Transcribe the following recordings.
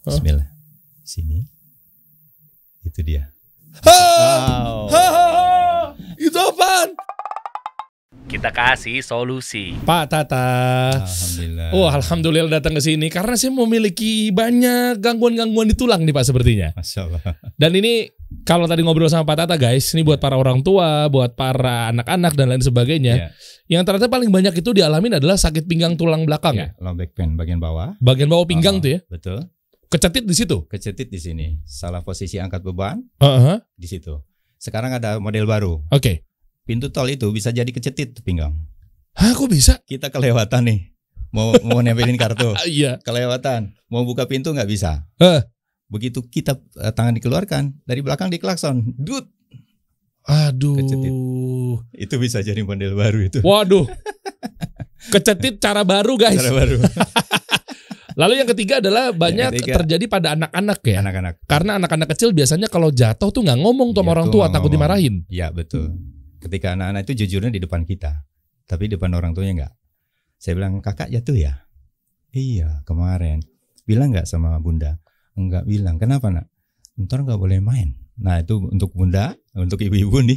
Bismillah. Sini. Itu dia. Ha! Wow. Itu apa? Kita kasih solusi. Pak Tata. Alhamdulillah. Oh, alhamdulillah datang ke sini karena saya memiliki banyak gangguan-gangguan di tulang nih Pak sepertinya. Masya Allah. Dan ini kalau tadi ngobrol sama Pak Tata guys, ini buat para orang tua, buat para anak-anak dan lain sebagainya. Yeah. Yang ternyata paling banyak itu dialami adalah sakit pinggang tulang belakang yeah, ya. Low back pain bagian bawah. Bagian bawah pinggang oh, tuh ya. Betul. Kecetit di situ? Kecetit di sini. Salah posisi angkat beban. Uh -huh. Di situ. Sekarang ada model baru. Oke. Okay. Pintu tol itu bisa jadi kecetit pinggang. Hah, kok bisa? Kita kelewatan nih. Mau mau nempelin kartu. Iya. kelewatan. Mau buka pintu nggak bisa. Uh. Begitu kita uh, tangan dikeluarkan dari belakang diklakson. Dud. Aduh. Kecetit. Itu bisa jadi model baru itu. Waduh. Kecetit cara baru guys. Cara baru. Lalu yang ketiga adalah banyak ketiga. terjadi pada anak-anak ya. Anak-anak. Karena anak-anak kecil biasanya kalau jatuh tuh nggak ngomong tuh sama orang tua takut dimarahin. Ya betul. Ketika anak-anak itu jujurnya di depan kita, tapi di depan orang tuanya nggak. Saya bilang kakak jatuh ya. Iya kemarin. Bilang nggak sama bunda? Enggak bilang. Kenapa nak? Ntar nggak boleh main. Nah itu untuk bunda, untuk ibu-ibu nih,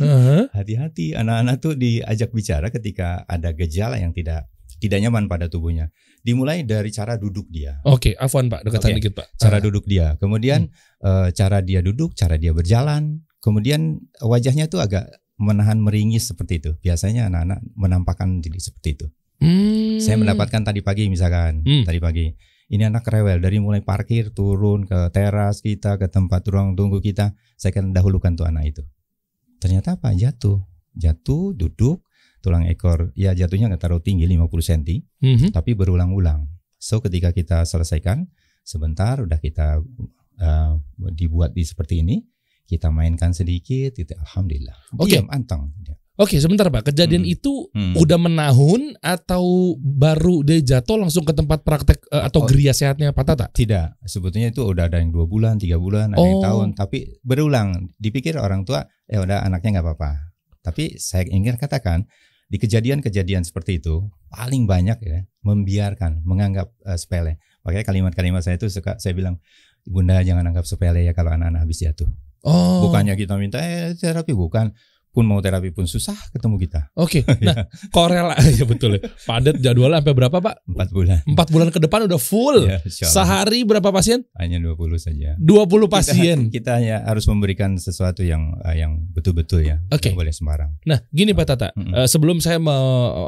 hati-hati uh -huh. anak-anak tuh diajak bicara ketika ada gejala yang tidak tidak nyaman pada tubuhnya. Dimulai dari cara duduk dia. Oke, okay, afwan Pak, dekatan okay. dikit Pak. Cara ah. duduk dia. Kemudian hmm. uh, cara dia duduk, cara dia berjalan, kemudian wajahnya tuh agak menahan meringis seperti itu. Biasanya anak-anak menampakkan diri seperti itu. Hmm. Saya mendapatkan tadi pagi misalkan, hmm. tadi pagi. Ini anak rewel dari mulai parkir turun ke teras kita, ke tempat ruang tunggu kita, saya akan dahulukan tuh anak itu. Ternyata apa? Jatuh. Jatuh, duduk, tulang ekor ya jatuhnya nggak terlalu tinggi 50 cm mm -hmm. tapi berulang-ulang so ketika kita selesaikan sebentar udah kita uh, dibuat di seperti ini kita mainkan sedikit itu alhamdulillah oke okay. anteng ya. Oke, okay, sebentar Pak. Kejadian hmm. itu hmm. udah menahun atau baru dia jatuh langsung ke tempat praktek uh, atau oh, geria sehatnya Pak Tata? Tidak. Sebetulnya itu udah ada yang dua bulan, tiga bulan, ada yang oh. tahun. Tapi berulang. Dipikir orang tua, ya udah anaknya nggak apa-apa. Tapi saya ingin katakan, di kejadian-kejadian seperti itu paling banyak ya membiarkan menganggap uh, sepele makanya kalimat-kalimat saya itu suka saya bilang bunda jangan anggap sepele ya kalau anak-anak habis jatuh oh. bukannya kita minta eh terapi bukan pun mau terapi pun susah ketemu kita. Oke. Okay. Iya. Nah, korela ya betul Padat jadwalnya sampai berapa, Pak? Empat bulan. Empat bulan ke depan udah full. Ya, Sehari berapa pasien? Hanya 20 saja. 20 pasien. Kita, kita hanya harus memberikan sesuatu yang eh, yang betul-betul ya. Oke. Okay. Boleh sembarang. Nah, gini Pak Tata, mm -mm. sebelum saya mau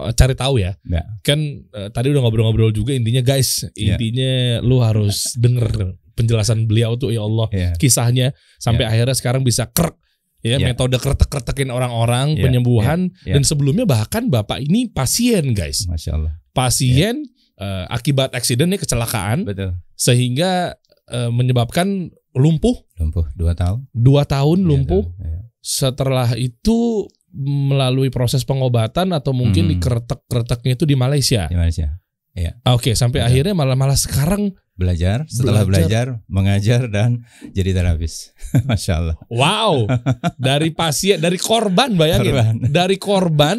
eh, cari tahu ya. ya. Kan tadi udah ngobrol-ngobrol juga intinya guys, ya. intinya ya. lu harus denger penjelasan beliau tuh ya Allah yeah. kisahnya sampai yeah. akhirnya sekarang bisa krek ya yeah. metode kretek-kretekin orang-orang yeah. penyembuhan yeah. Yeah. dan sebelumnya bahkan bapak ini pasien guys Masya Allah. pasien yeah. uh, akibat ya, kecelakaan Betul. sehingga uh, menyebabkan lumpuh lumpuh dua tahun dua tahun lumpuh yeah, yeah. setelah itu melalui proses pengobatan atau mungkin hmm. di kretek-kreteknya itu di Malaysia di Malaysia yeah. oke sampai akhirnya malah malah sekarang belajar setelah belajar, belajar mengajar dan jadi terapis masya Allah wow dari pasien dari korban bayangin korban. dari korban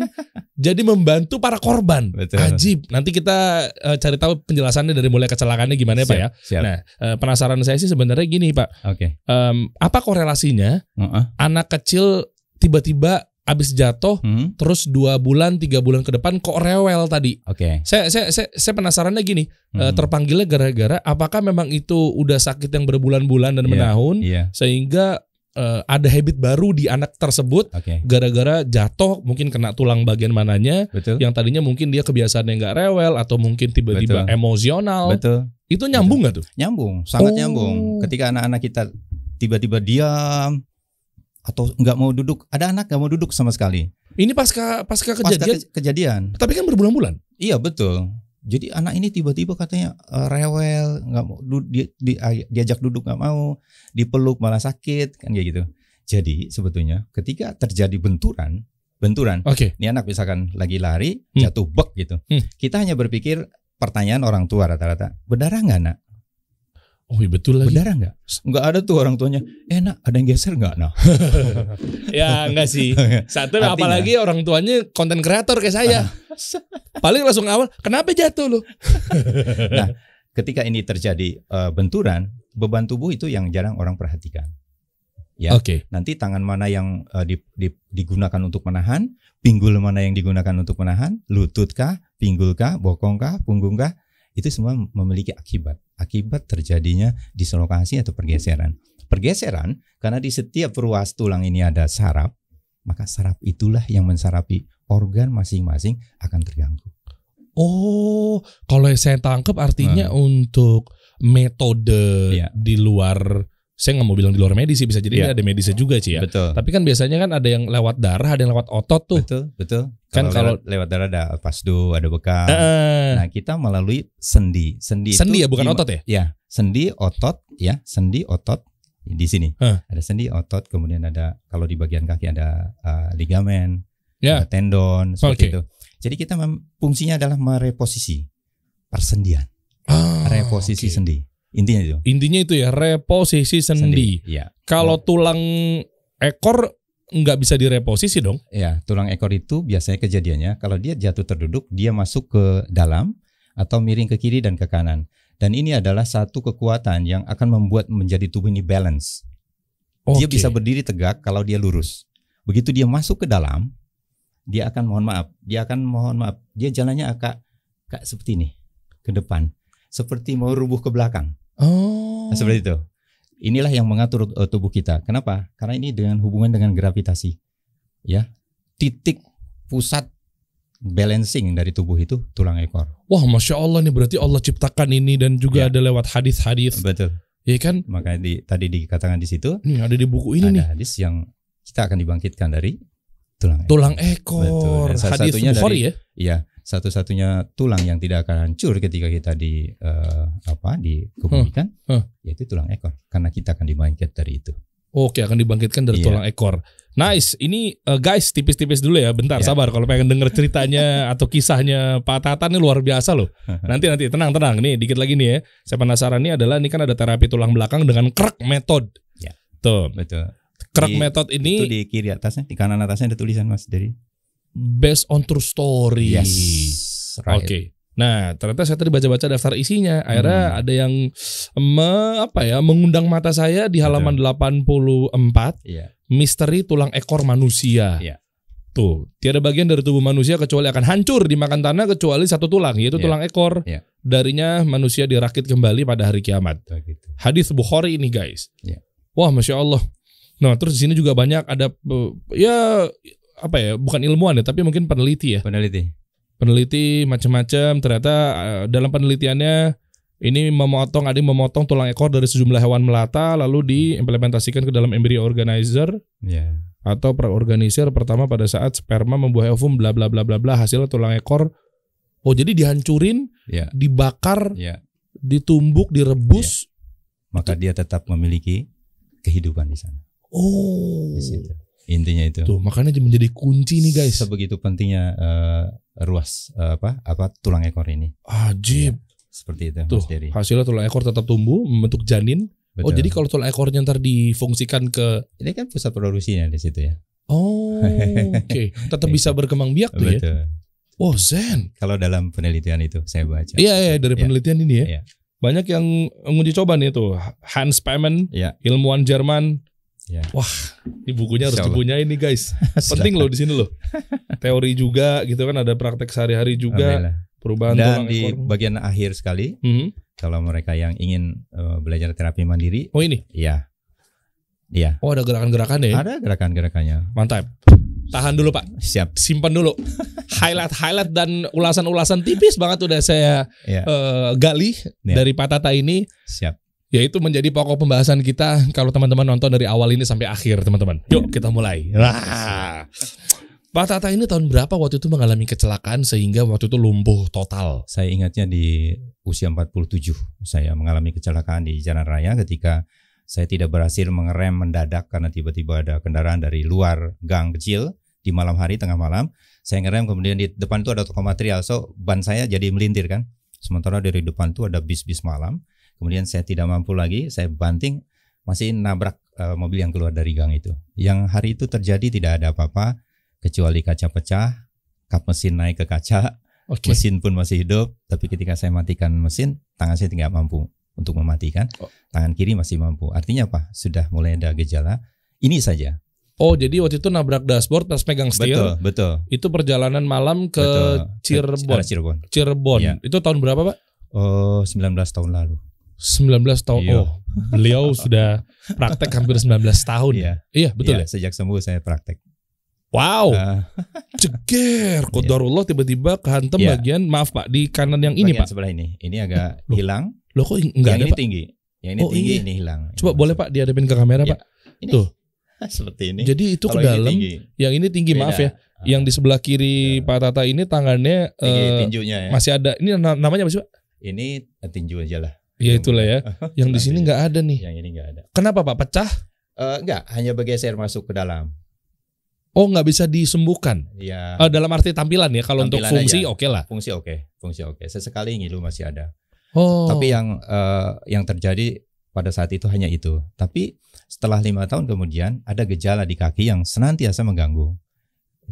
jadi membantu para korban Betul. ajib nanti kita uh, cari tahu penjelasannya dari mulai kecelakaannya gimana siap, ya pak ya siap. nah uh, penasaran saya sih sebenarnya gini pak okay. um, apa korelasinya uh -uh. anak kecil tiba-tiba abis jatuh hmm? terus dua bulan tiga bulan ke depan kok rewel tadi. Oke. Okay. Saya saya saya, saya penasarannya gini eh, hmm. terpanggilnya gara-gara apakah memang itu udah sakit yang berbulan-bulan dan yeah. Iya, menahun yeah. sehingga uh, ada habit baru di anak tersebut okay. gara-gara jatuh mungkin kena tulang bagian mananya Betul. yang tadinya mungkin dia kebiasaannya nggak rewel atau mungkin tiba-tiba emosional. Betul. Itu nyambung gak tuh? Nyambung, sangat oh. nyambung. Ketika anak-anak kita tiba-tiba diam atau nggak mau duduk. Ada anak nggak mau duduk sama sekali. Ini pasca pasca kejadian. Pasca ke, kejadian. Tapi kan berbulan-bulan. Iya betul. Jadi anak ini tiba-tiba katanya uh, rewel, nggak mau du, di, di, diajak duduk nggak mau, dipeluk malah sakit kan kayak gitu. Jadi sebetulnya ketika terjadi benturan, benturan, okay. ini anak misalkan lagi lari hmm. jatuh bek gitu, hmm. kita hanya berpikir pertanyaan orang tua rata-rata, berdarah nggak nak? Oh iya betul lagi. Berdarah nggak? Nggak ada tuh orang tuanya. Eh nak ada yang geser nggak nah? ya nggak sih. Satu Artinya, apalagi orang tuanya konten kreator kayak saya. Paling langsung awal. Kenapa jatuh lu? nah ketika ini terjadi uh, benturan beban tubuh itu yang jarang orang perhatikan. Ya. Oke. Okay. Nanti tangan mana yang uh, di, di, digunakan untuk menahan, pinggul mana yang digunakan untuk menahan, Lututkah? Pinggulkah? Bokongkah? Punggungkah? itu semua memiliki akibat akibat terjadinya dislokasi atau pergeseran. Pergeseran karena di setiap ruas tulang ini ada saraf, maka saraf itulah yang mensarapi organ masing-masing akan terganggu. Oh, kalau saya tangkap artinya hmm. untuk metode iya. di luar saya nggak mau bilang di luar medis sih bisa jadi yeah. ada medisnya juga sih ya. Betul. Tapi kan biasanya kan ada yang lewat darah, ada yang lewat otot tuh. Betul, betul. Kan kalau, lewat, darah ada pasdu, ada bekam. Uh, nah, kita melalui sendi. Sendi Sendi ya bukan otot ya? Ya, sendi otot ya, sendi otot di sini. Huh. Ada sendi otot, kemudian ada kalau di bagian kaki ada uh, ligamen, yeah. ada tendon seperti okay. itu. Jadi kita fungsinya adalah mereposisi persendian. Oh, reposisi okay. sendi. Intinya itu. Intinya itu ya reposisi sendi. sendi ya. Kalau iya. tulang ekor nggak bisa direposisi dong. Ya, tulang ekor itu biasanya kejadiannya kalau dia jatuh terduduk, dia masuk ke dalam atau miring ke kiri dan ke kanan. Dan ini adalah satu kekuatan yang akan membuat menjadi tubuh ini balance. Okay. Dia bisa berdiri tegak kalau dia lurus. Begitu dia masuk ke dalam, dia akan mohon maaf, dia akan mohon maaf, dia jalannya agak, agak seperti ini ke depan seperti mau rubuh ke belakang. Oh. Nah, seperti itu. Inilah yang mengatur uh, tubuh kita. Kenapa? Karena ini dengan hubungan dengan gravitasi. Ya. Titik pusat balancing dari tubuh itu tulang ekor. Wah, masya Allah nih berarti Allah ciptakan ini dan juga ya. ada lewat hadis-hadis. Betul. Iya kan? Makanya di, tadi dikatakan di situ. Nih ada di buku ini ada nih. Ada hadis yang kita akan dibangkitkan dari tulang ekor. Tulang ekor. hadis ya? Iya satu-satunya tulang yang tidak akan hancur ketika kita di uh, apa dikebumikan huh. huh. yaitu tulang ekor karena kita akan dibangkit dari itu. Oke, akan dibangkitkan dari yeah. tulang ekor. Nice. Ini uh, guys, tipis-tipis dulu ya. Bentar, yeah. sabar. Kalau pengen denger ceritanya atau kisahnya Pak Tatan ini luar biasa loh. Nanti nanti tenang tenang. Nih, dikit lagi nih ya. Saya penasaran nih adalah ini kan ada terapi tulang belakang dengan krek method. Ya. Yeah. Tuh. Betul. Krek metode ini. Itu di kiri atasnya, di kanan atasnya ada tulisan Mas dari based on true story. Yes. Right. Oke. Okay. Nah, ternyata saya tadi baca-baca daftar isinya. Akhirnya hmm. ada yang me, apa ya, mengundang mata saya di halaman Betul. 84. Yeah. Misteri tulang ekor manusia. Yeah. Tuh, tiada bagian dari tubuh manusia kecuali akan hancur dimakan tanah kecuali satu tulang, yaitu yeah. tulang ekor. Yeah. Darinya manusia dirakit kembali pada hari kiamat. Begitu. Oh, Hadis Bukhari ini, guys. Yeah. Wah, masya Allah. Nah, terus di sini juga banyak ada eh, ya apa ya bukan ilmuwan ya tapi mungkin peneliti ya peneliti peneliti macam-macam ternyata eh, dalam penelitiannya ini memotong ada yang memotong tulang ekor dari sejumlah hewan melata lalu hmm. diimplementasikan ke dalam embryo organizer yeah. atau perorganizer pertama pada saat sperma membuahi ovum bla bla bla bla bla hasil tulang ekor oh jadi dihancurin yeah. dibakar yeah. ditumbuk direbus yeah. maka dia tetap memiliki kehidupan di sana oh di situ. Intinya itu. Tuh, makanya menjadi kunci nih guys. Sebegitu pentingnya uh, ruas uh, apa apa tulang ekor ini. Ajib. Ya, seperti itu Tuh, Mas Hasilnya tulang ekor tetap tumbuh membentuk janin. Oh, Betul. Oh, jadi kalau tulang ekornya ntar difungsikan ke ini kan pusat produksinya di situ ya. Oh, oke. Okay. Tetap bisa berkembang biak tuh ya. Oh, zen. Kalau dalam penelitian itu saya baca. Iya, iya dari iya. penelitian ini ya. ya. Banyak yang menguji coba nih tuh Hans Spemann, ya. ilmuwan Jerman Yeah. Wah, ini bukunya harus dibunya ini guys. Penting loh di sini loh. Teori juga gitu kan ada praktek sehari-hari juga. Amin Perubahan Dan di ekor. bagian akhir sekali, mm -hmm. kalau mereka yang ingin uh, belajar terapi mandiri, oh ini, Iya. Iya. Oh ada gerakan-gerakannya. Ya? Ada gerakan-gerakannya. Mantap. Tahan dulu pak. Siap. Simpan dulu. Highlight-highlight dan ulasan-ulasan tipis banget udah saya yeah. Iya. uh, gali yeah. dari Patata ini. Siap yaitu menjadi pokok pembahasan kita kalau teman-teman nonton dari awal ini sampai akhir teman-teman. Yuk kita mulai. Nah. Pak Tata ini tahun berapa waktu itu mengalami kecelakaan sehingga waktu itu lumpuh total? Saya ingatnya di usia 47 saya mengalami kecelakaan di jalan raya ketika saya tidak berhasil mengerem mendadak karena tiba-tiba ada kendaraan dari luar gang kecil di malam hari tengah malam. Saya ngerem kemudian di depan itu ada toko material so ban saya jadi melintir kan. Sementara dari depan itu ada bis-bis malam Kemudian saya tidak mampu lagi, saya banting, masih nabrak uh, mobil yang keluar dari gang itu. Yang hari itu terjadi tidak ada apa-apa kecuali kaca pecah, kap mesin naik ke kaca, okay. mesin pun masih hidup. Tapi ketika saya matikan mesin, tangan saya tidak mampu untuk mematikan. Oh. Tangan kiri masih mampu. Artinya apa? Sudah mulai ada gejala. Ini saja. Oh, jadi waktu itu nabrak dashboard pas pegang steel Betul, betul. Itu perjalanan malam ke betul. Cirebon. Cirebon. Cirebon. Ya. Itu tahun berapa, Pak? Oh, 19 tahun lalu. 19 tahun. Iya. Oh, beliau sudah praktek hampir 19 tahun. Iya, iya betul iya, ya. Sejak sembuh saya praktek. Wow, ah. uh. ceger. Kodarullah iya. tiba-tiba kehantem yeah. bagian maaf pak di kanan yang ini pak. sebelah ini, ini agak eh, loh, hilang. Loh kok enggak yang ada, ini pak? tinggi, yang ini oh, tinggi iya. ini hilang. Coba ini boleh pak dihadapin ke kamera iya. pak. Ini. Tuh, seperti ini. Jadi itu Kalau ke dalam, yang ini tinggi Beda. maaf ya. Ah. Yang di sebelah kiri ya. Pak Tata ini tangannya tinggi, uh, tinjunya ya. masih ada. Ini namanya apa sih pak? Ini tinju aja lah. Ya itulah ya. Yang di sini nggak ada nih. Yang ini nggak ada. Kenapa Pak? Pecah? Uh, eh, enggak, hanya bergeser masuk ke dalam. Oh, nggak bisa disembuhkan? Iya. Uh, dalam arti tampilan ya. Kalau untuk fungsi oke okay lah. Fungsi oke, okay. fungsi oke. Okay. Sesekali ngilu masih ada. Oh. Tapi yang uh, yang terjadi pada saat itu hanya itu. Tapi setelah lima tahun kemudian ada gejala di kaki yang senantiasa mengganggu.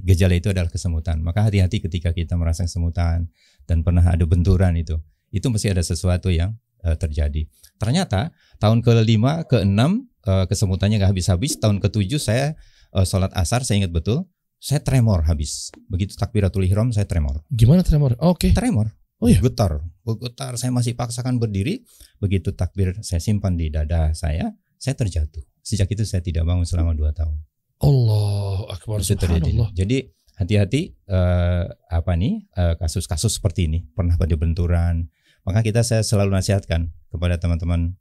Gejala itu adalah kesemutan. Maka hati-hati ketika kita merasa kesemutan dan pernah ada benturan itu. Itu mesti ada sesuatu yang uh, terjadi. Ternyata tahun ke-5, ke-6 uh, kesemutannya nggak habis-habis, tahun ke-7 saya uh, sholat asar saya ingat betul, saya tremor habis. Begitu takbiratul ihram saya tremor. Gimana tremor? Oh, Oke. Okay. Tremor. Oh iya. Getar. Getar saya masih paksakan berdiri, begitu takbir saya simpan di dada saya, saya terjatuh. Sejak itu saya tidak bangun selama 2 tahun. Allah akbar itu terjadi. Jadi hati-hati eh, apa nih eh, kasus-kasus seperti ini pernah pada benturan maka kita saya selalu nasihatkan kepada teman-teman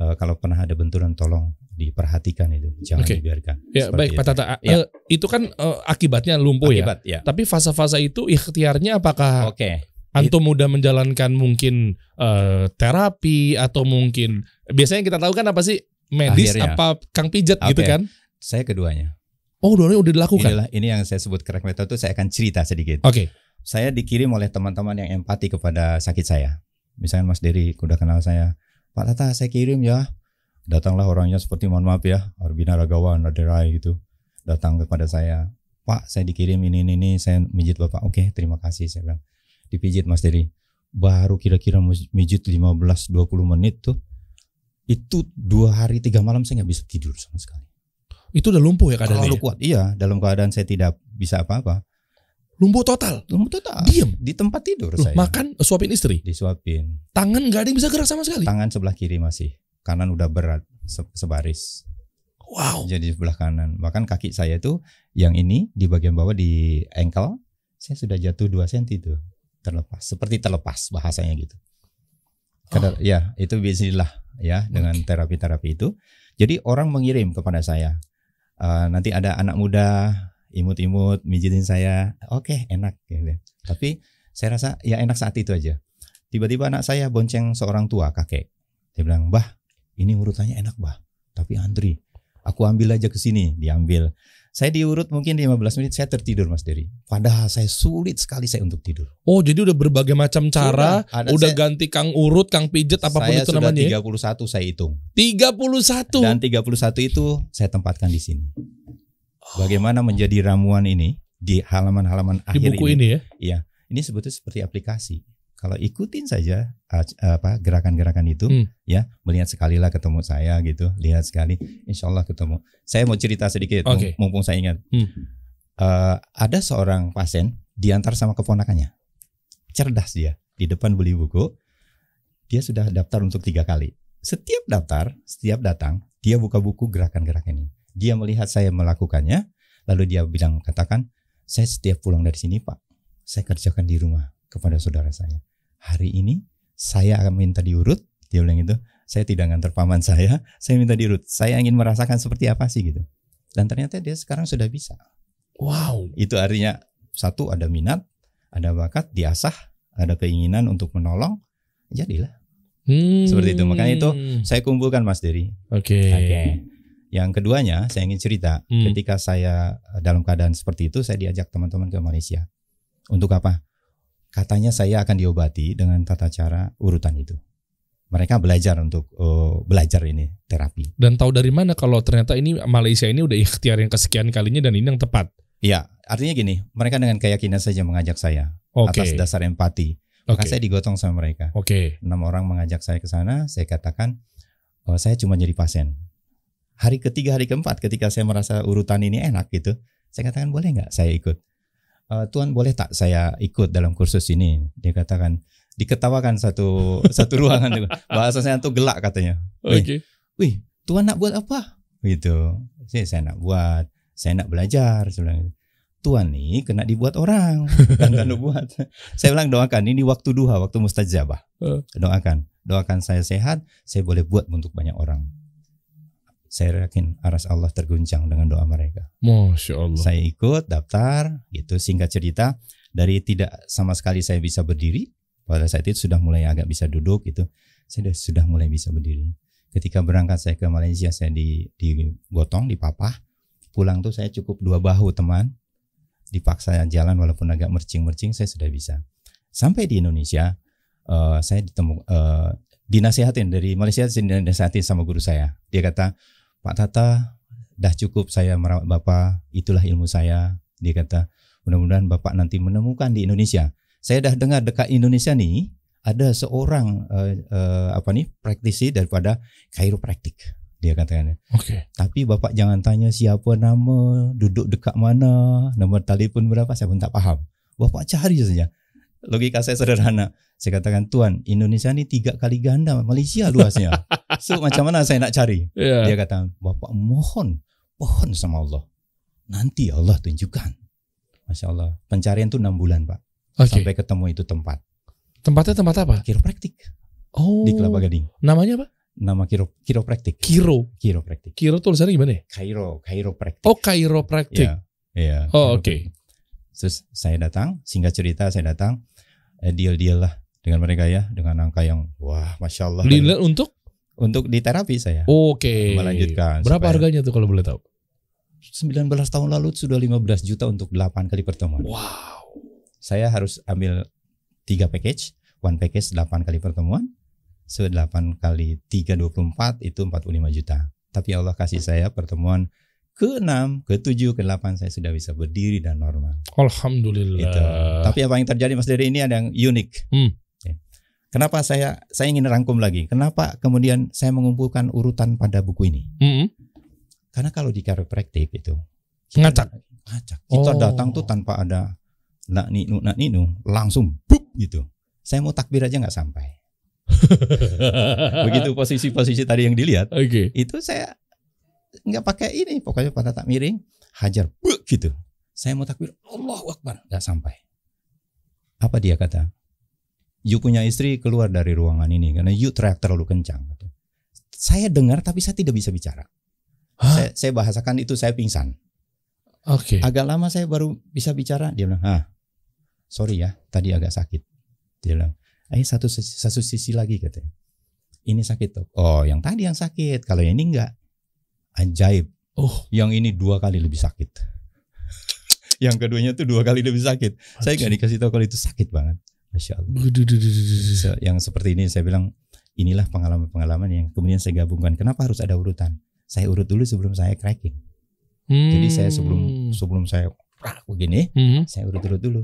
uh, kalau pernah ada benturan tolong diperhatikan itu jangan okay. dibiarkan. Ya baik itu. Pak Tata. Eh, ya. Uh, itu kan uh, akibatnya lumpuh ya. Akibat, ya. ya. Tapi fase-fase itu ikhtiarnya apakah Oke. Okay. Antum mudah menjalankan mungkin uh, terapi atau mungkin biasanya kita tahu kan apa sih medis Akhirnya. apa kang pijat okay. gitu kan? Saya keduanya. Oh, dua udah dilakukan. Inilah ini yang saya sebut kerak metode itu saya akan cerita sedikit. Oke. Okay. Saya dikirim oleh teman-teman yang empati kepada sakit saya misalnya Mas Dery udah kenal saya Pak Tata saya kirim ya datanglah orangnya seperti mohon maaf ya Arbina Ragawan Naderai gitu datang kepada saya Pak saya dikirim ini ini, ini saya mijit Bapak oke terima kasih saya bilang dipijit Mas Dery baru kira-kira mijit 15-20 menit tuh itu dua hari tiga malam saya nggak bisa tidur sama sekali itu udah lumpuh ya keadaannya terlalu kuat iya dalam keadaan saya tidak bisa apa-apa lumpuh total. Lumpuh total. Diam di tempat tidur Loh, saya. Makan suapin istri. Disuapin. Tangan nggak ada yang bisa gerak sama sekali. Tangan sebelah kiri masih. Kanan udah berat se sebaris. Wow. Jadi sebelah kanan. Bahkan kaki saya tuh yang ini di bagian bawah di ankle saya sudah jatuh 2 cm tuh. Terlepas, seperti terlepas bahasanya gitu. Kadar, oh. ya, itu bismillah ya dengan terapi-terapi itu. Jadi orang mengirim kepada saya. Uh, nanti ada anak muda imut-imut mijitin saya oke okay, enak gitu. tapi saya rasa ya enak saat itu aja tiba-tiba anak saya bonceng seorang tua kakek dia bilang bah ini urutannya enak bah tapi antri aku ambil aja ke sini diambil saya diurut mungkin 15 menit saya tertidur Mas Dery. Padahal saya sulit sekali saya untuk tidur. Oh, jadi udah berbagai macam cara, sudah, udah saya, ganti kang urut, kang pijet apapun saya itu sudah namanya. 31 ya. saya hitung. 31. Dan 31 itu saya tempatkan di sini bagaimana menjadi ramuan ini di halaman-halaman akhir di buku ini, ini ya. Iya, ini sebetulnya seperti aplikasi. Kalau ikutin saja ah, apa gerakan-gerakan itu, hmm. ya melihat sekali lah ketemu saya gitu, lihat sekali, insya Allah ketemu. Saya mau cerita sedikit, okay. mumpung saya ingat. Hmm. Uh, ada seorang pasien diantar sama keponakannya, cerdas dia. Di depan beli buku, dia sudah daftar untuk tiga kali. Setiap daftar, setiap datang, dia buka buku gerakan-gerakan ini. Dia melihat saya melakukannya, lalu dia bilang katakan, saya setiap pulang dari sini Pak, saya kerjakan di rumah kepada saudara saya. Hari ini saya akan minta diurut, dia bilang itu, saya tidak ngantar paman saya, saya minta diurut. Saya ingin merasakan seperti apa sih gitu. Dan ternyata dia sekarang sudah bisa. Wow. Itu artinya satu ada minat, ada bakat, diasah, ada keinginan untuk menolong, jadilah. Hmm. Seperti itu. Makanya itu saya kumpulkan Mas Dery. Oke. Okay. Okay. Yang keduanya, saya ingin cerita, hmm. ketika saya eh, dalam keadaan seperti itu, saya diajak teman-teman ke Malaysia. Untuk apa? Katanya saya akan diobati dengan tata cara urutan itu. Mereka belajar untuk uh, belajar ini terapi. Dan tahu dari mana kalau ternyata ini Malaysia ini udah ikhtiar yang kesekian kalinya dan ini yang tepat. Iya, artinya gini, mereka dengan keyakinan saja mengajak saya okay. atas dasar empati. Maka okay. saya digotong sama mereka. Oke. Okay. Enam orang mengajak saya ke sana, saya katakan, oh, saya cuma jadi pasien hari ketiga hari keempat ketika saya merasa urutan ini enak gitu saya katakan boleh nggak saya ikut e, eh, Tuhan boleh tak saya ikut dalam kursus ini dia katakan diketawakan satu satu ruangan bahasa saya tuh gelak katanya oke okay. wih Tuhan nak buat apa gitu saya, saya nak buat saya nak belajar sebenarnya Tuhan gitu. nih kena dibuat orang bukan buat saya bilang doakan ini waktu duha waktu mustajabah eh. doakan doakan saya sehat saya boleh buat untuk banyak orang saya yakin aras Allah terguncang dengan doa mereka. Masya Allah. Saya ikut daftar, gitu singkat cerita dari tidak sama sekali saya bisa berdiri pada saat itu sudah mulai agak bisa duduk gitu. Saya sudah mulai bisa berdiri. Ketika berangkat saya ke Malaysia saya di gotong di papah. Pulang tuh saya cukup dua bahu teman. Dipaksa jalan walaupun agak mercing-mercing saya sudah bisa. Sampai di Indonesia uh, saya ditemu uh, eh, dinasihatin dari Malaysia saat itu sama guru saya. Dia kata Pak Tata, dah cukup saya merawat Bapak, itulah ilmu saya. Dia kata, mudah-mudahan Bapak nanti menemukan di Indonesia. Saya dah dengar dekat Indonesia nih ada seorang uh, uh, apa nih praktisi daripada Praktik. dia katakan. Oke. Okay. Tapi bapak jangan tanya siapa nama, duduk dekat mana, nomor telefon berapa, saya pun tak paham. Bapak cari saja. Logika saya sederhana. Saya katakan Tuan, Indonesia ini tiga kali ganda Malaysia luasnya. so macam mana saya nak cari? Yeah. Dia kata, Bapak mohon, mohon sama Allah. Nanti Allah tunjukkan. Masya Allah. Pencarian itu enam bulan pak. Okay. Sampai ketemu itu tempat. Tempatnya tempat apa? Kiropraktik. Oh. Di Kelapa Gading. Namanya apa? Nama kiro kiropraktik. Kiro. Kiropraktik. Kiro tulisannya gimana ya? Kairo, kiropraktik. Oh, kiropraktik. Iya. Yeah. oh, oke. Okay. Terus saya datang, singkat cerita saya datang, eh, deal-deal lah dengan mereka ya dengan angka yang wah masya Allah. Deal untuk untuk di terapi saya. Oke. Okay. Melanjutkan. Berapa supaya... harganya tuh kalau boleh tahu? 19 tahun lalu sudah 15 juta untuk 8 kali pertemuan. Wow. Saya harus ambil 3 package, one package 8 kali pertemuan. So 8 kali 3 24 itu 45 juta. Tapi Allah kasih saya pertemuan ke-6, ke-7, ke-8 saya sudah bisa berdiri dan normal. Alhamdulillah. Itu. Tapi apa yang terjadi Mas Dery ini ada yang unik. Hmm. Kenapa saya saya ingin rangkum lagi? Kenapa kemudian saya mengumpulkan urutan pada buku ini? Mm -hmm. Karena kalau di karakteristik itu ngacak, ngacak. Kita oh. datang tuh tanpa ada nak ninu nak ninu, langsung buk gitu. Saya mau takbir aja nggak sampai. Begitu posisi-posisi tadi yang dilihat, okay. itu saya nggak pakai ini, pokoknya pada tak miring, hajar buk gitu. Saya mau takbir, Allah Akbar, nggak sampai. Apa dia kata? you punya istri keluar dari ruangan ini karena you teriak terlalu kencang. Gitu. Saya dengar tapi saya tidak bisa bicara. Saya, saya bahasakan itu saya pingsan. Oke. Okay. Agak lama saya baru bisa bicara. Dia bilang, ah, sorry ya, tadi agak sakit. Dia bilang, eh satu satu sisi lagi katanya. Ini sakit tuh. Oh, yang tadi yang sakit. Kalau yang ini enggak. Ajaib. Oh, yang ini dua kali lebih sakit. yang keduanya tuh dua kali lebih sakit. Aduh. Saya nggak dikasih tahu kalau itu sakit banget. Masya Allah. Yang seperti ini saya bilang inilah pengalaman-pengalaman yang kemudian saya gabungkan. Kenapa harus ada urutan? Saya urut dulu sebelum saya cracking. Hmm. Jadi saya sebelum hmm. sebelum saya begini, hmm. saya urut-urut dulu.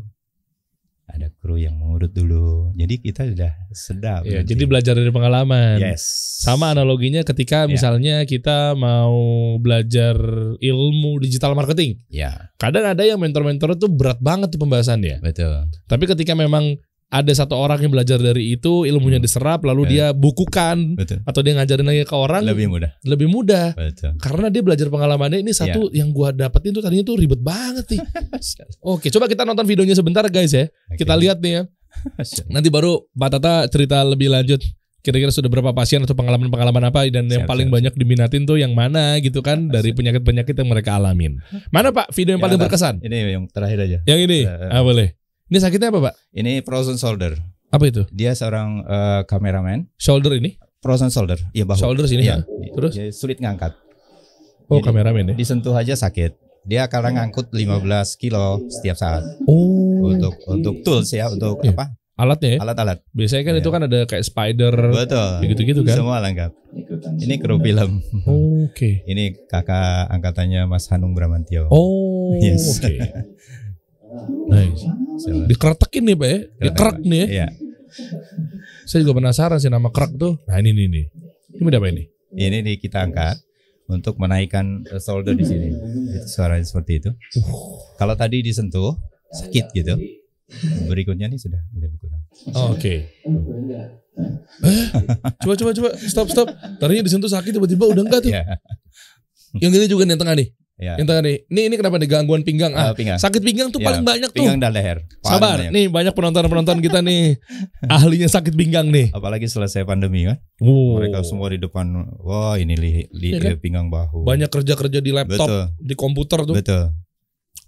Ada kru yang mengurut dulu. Jadi kita sudah sedap. Ya, jadi belajar dari pengalaman. Yes. Sama analoginya ketika ya. misalnya kita mau belajar ilmu digital marketing. Ya. Kadang ada yang mentor-mentor tuh berat banget tuh pembahasannya. Betul. Tapi ketika memang ada satu orang yang belajar dari itu ilmunya hmm. diserap lalu yeah. dia bukukan Betul. atau dia ngajarin lagi ke orang lebih mudah lebih mudah Betul. karena dia belajar pengalamannya ini satu yeah. yang gua dapetin tuh tadinya tuh ribet banget nih oke coba kita nonton videonya sebentar guys ya okay. kita lihat nih ya nanti baru Pak Tata cerita lebih lanjut kira-kira sudah berapa pasien atau pengalaman-pengalaman apa dan siap, yang paling siap, banyak diminatin tuh yang mana gitu kan siap, dari penyakit-penyakit yang mereka alamin. Mana Pak video yang, yang paling berkesan? Ini yang terakhir aja. Yang ini? Uh, ah boleh. Ini sakitnya apa, Pak? Ini frozen shoulder. Apa itu? Dia seorang uh, kameramen. Shoulder ini? Frozen shoulder. Iya, bahu. Shoulder sini ya. Kan? Terus? Jadi sulit ngangkat. Oh, Jadi, kameramen ya. Disentuh aja sakit. Dia kadang ngangkut 15 kilo setiap saat. Oh. Untuk untuk tools ya, untuk iya. apa? alatnya ya? Alat-alat. Biasanya kan ya. itu kan ada kayak spider, betul. Gitu-gitu kan. Semua lengkap. Ini kru film. Oh, Oke. Okay. Ini kakak angkatannya Mas Hanung Bramantio. Oh. Yes. Oke. Okay. Nice. Dikeretekin nih Pak ya. Dikrek nih ya. Iya. Saya juga penasaran sih nama krek tuh. Nah ini nih nih. Ini apa ini? Ini nih kita angkat untuk menaikkan solder di sini. Suaranya seperti itu. Uh. Kalau tadi disentuh sakit gitu. Berikutnya nih sudah mulai berkurang. Oh, oke. Okay. Eh, coba coba coba stop stop. Tadinya disentuh sakit tiba-tiba udah enggak tuh. Yeah. Yang ini juga nih yang tengah nih. Ya. Yang tadi, nih ini kenapa nih gangguan pinggang? Ah, eh, pinggang. sakit pinggang tuh ya, paling banyak tuh. Pinggang dan leher. Paling Sabar, banyak. nih banyak penonton-penonton kita nih ahlinya sakit pinggang nih. Apalagi selesai pandemi kan. Oh. Mereka semua di depan, wah ini lihat li, ya, kan? pinggang bahu. Banyak kerja-kerja di laptop, Betul. di komputer tuh. Betul.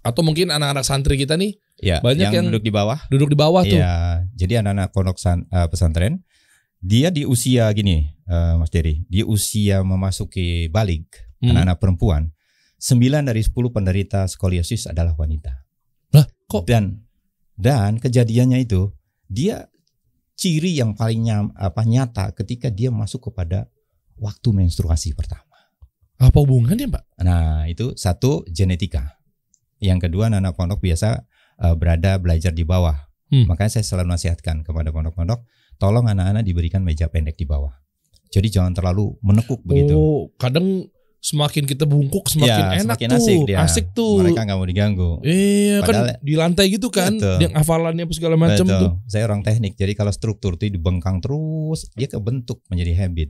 Atau mungkin anak-anak santri kita nih ya, banyak yang, yang duduk di bawah. Duduk di bawah tuh. Ya, jadi anak-anak pondok san, uh, pesantren dia di usia gini, uh, Mas Dery, di usia memasuki balik hmm. anak-anak hmm. Anak -anak perempuan 9 dari 10 penderita skoliosis adalah wanita. Lah, kok? Dan dan kejadiannya itu dia ciri yang paling nyam, apa nyata ketika dia masuk kepada waktu menstruasi pertama. Apa hubungannya, Pak? Nah, itu satu genetika. Yang kedua, anak pondok biasa uh, berada belajar di bawah. Hmm. Makanya saya selalu nasihatkan kepada pondok-pondok, tolong anak-anak diberikan meja pendek di bawah. Jadi jangan terlalu menekuk begitu. Oh, kadang semakin kita bungkuk semakin ya, enak semakin tuh asik, dia. asik tuh mereka nggak mau diganggu iya kan Padahal, kan di lantai gitu kan betul. yang hafalannya segala macam tuh saya orang teknik jadi kalau struktur tuh dibengkang terus dia kebentuk menjadi habit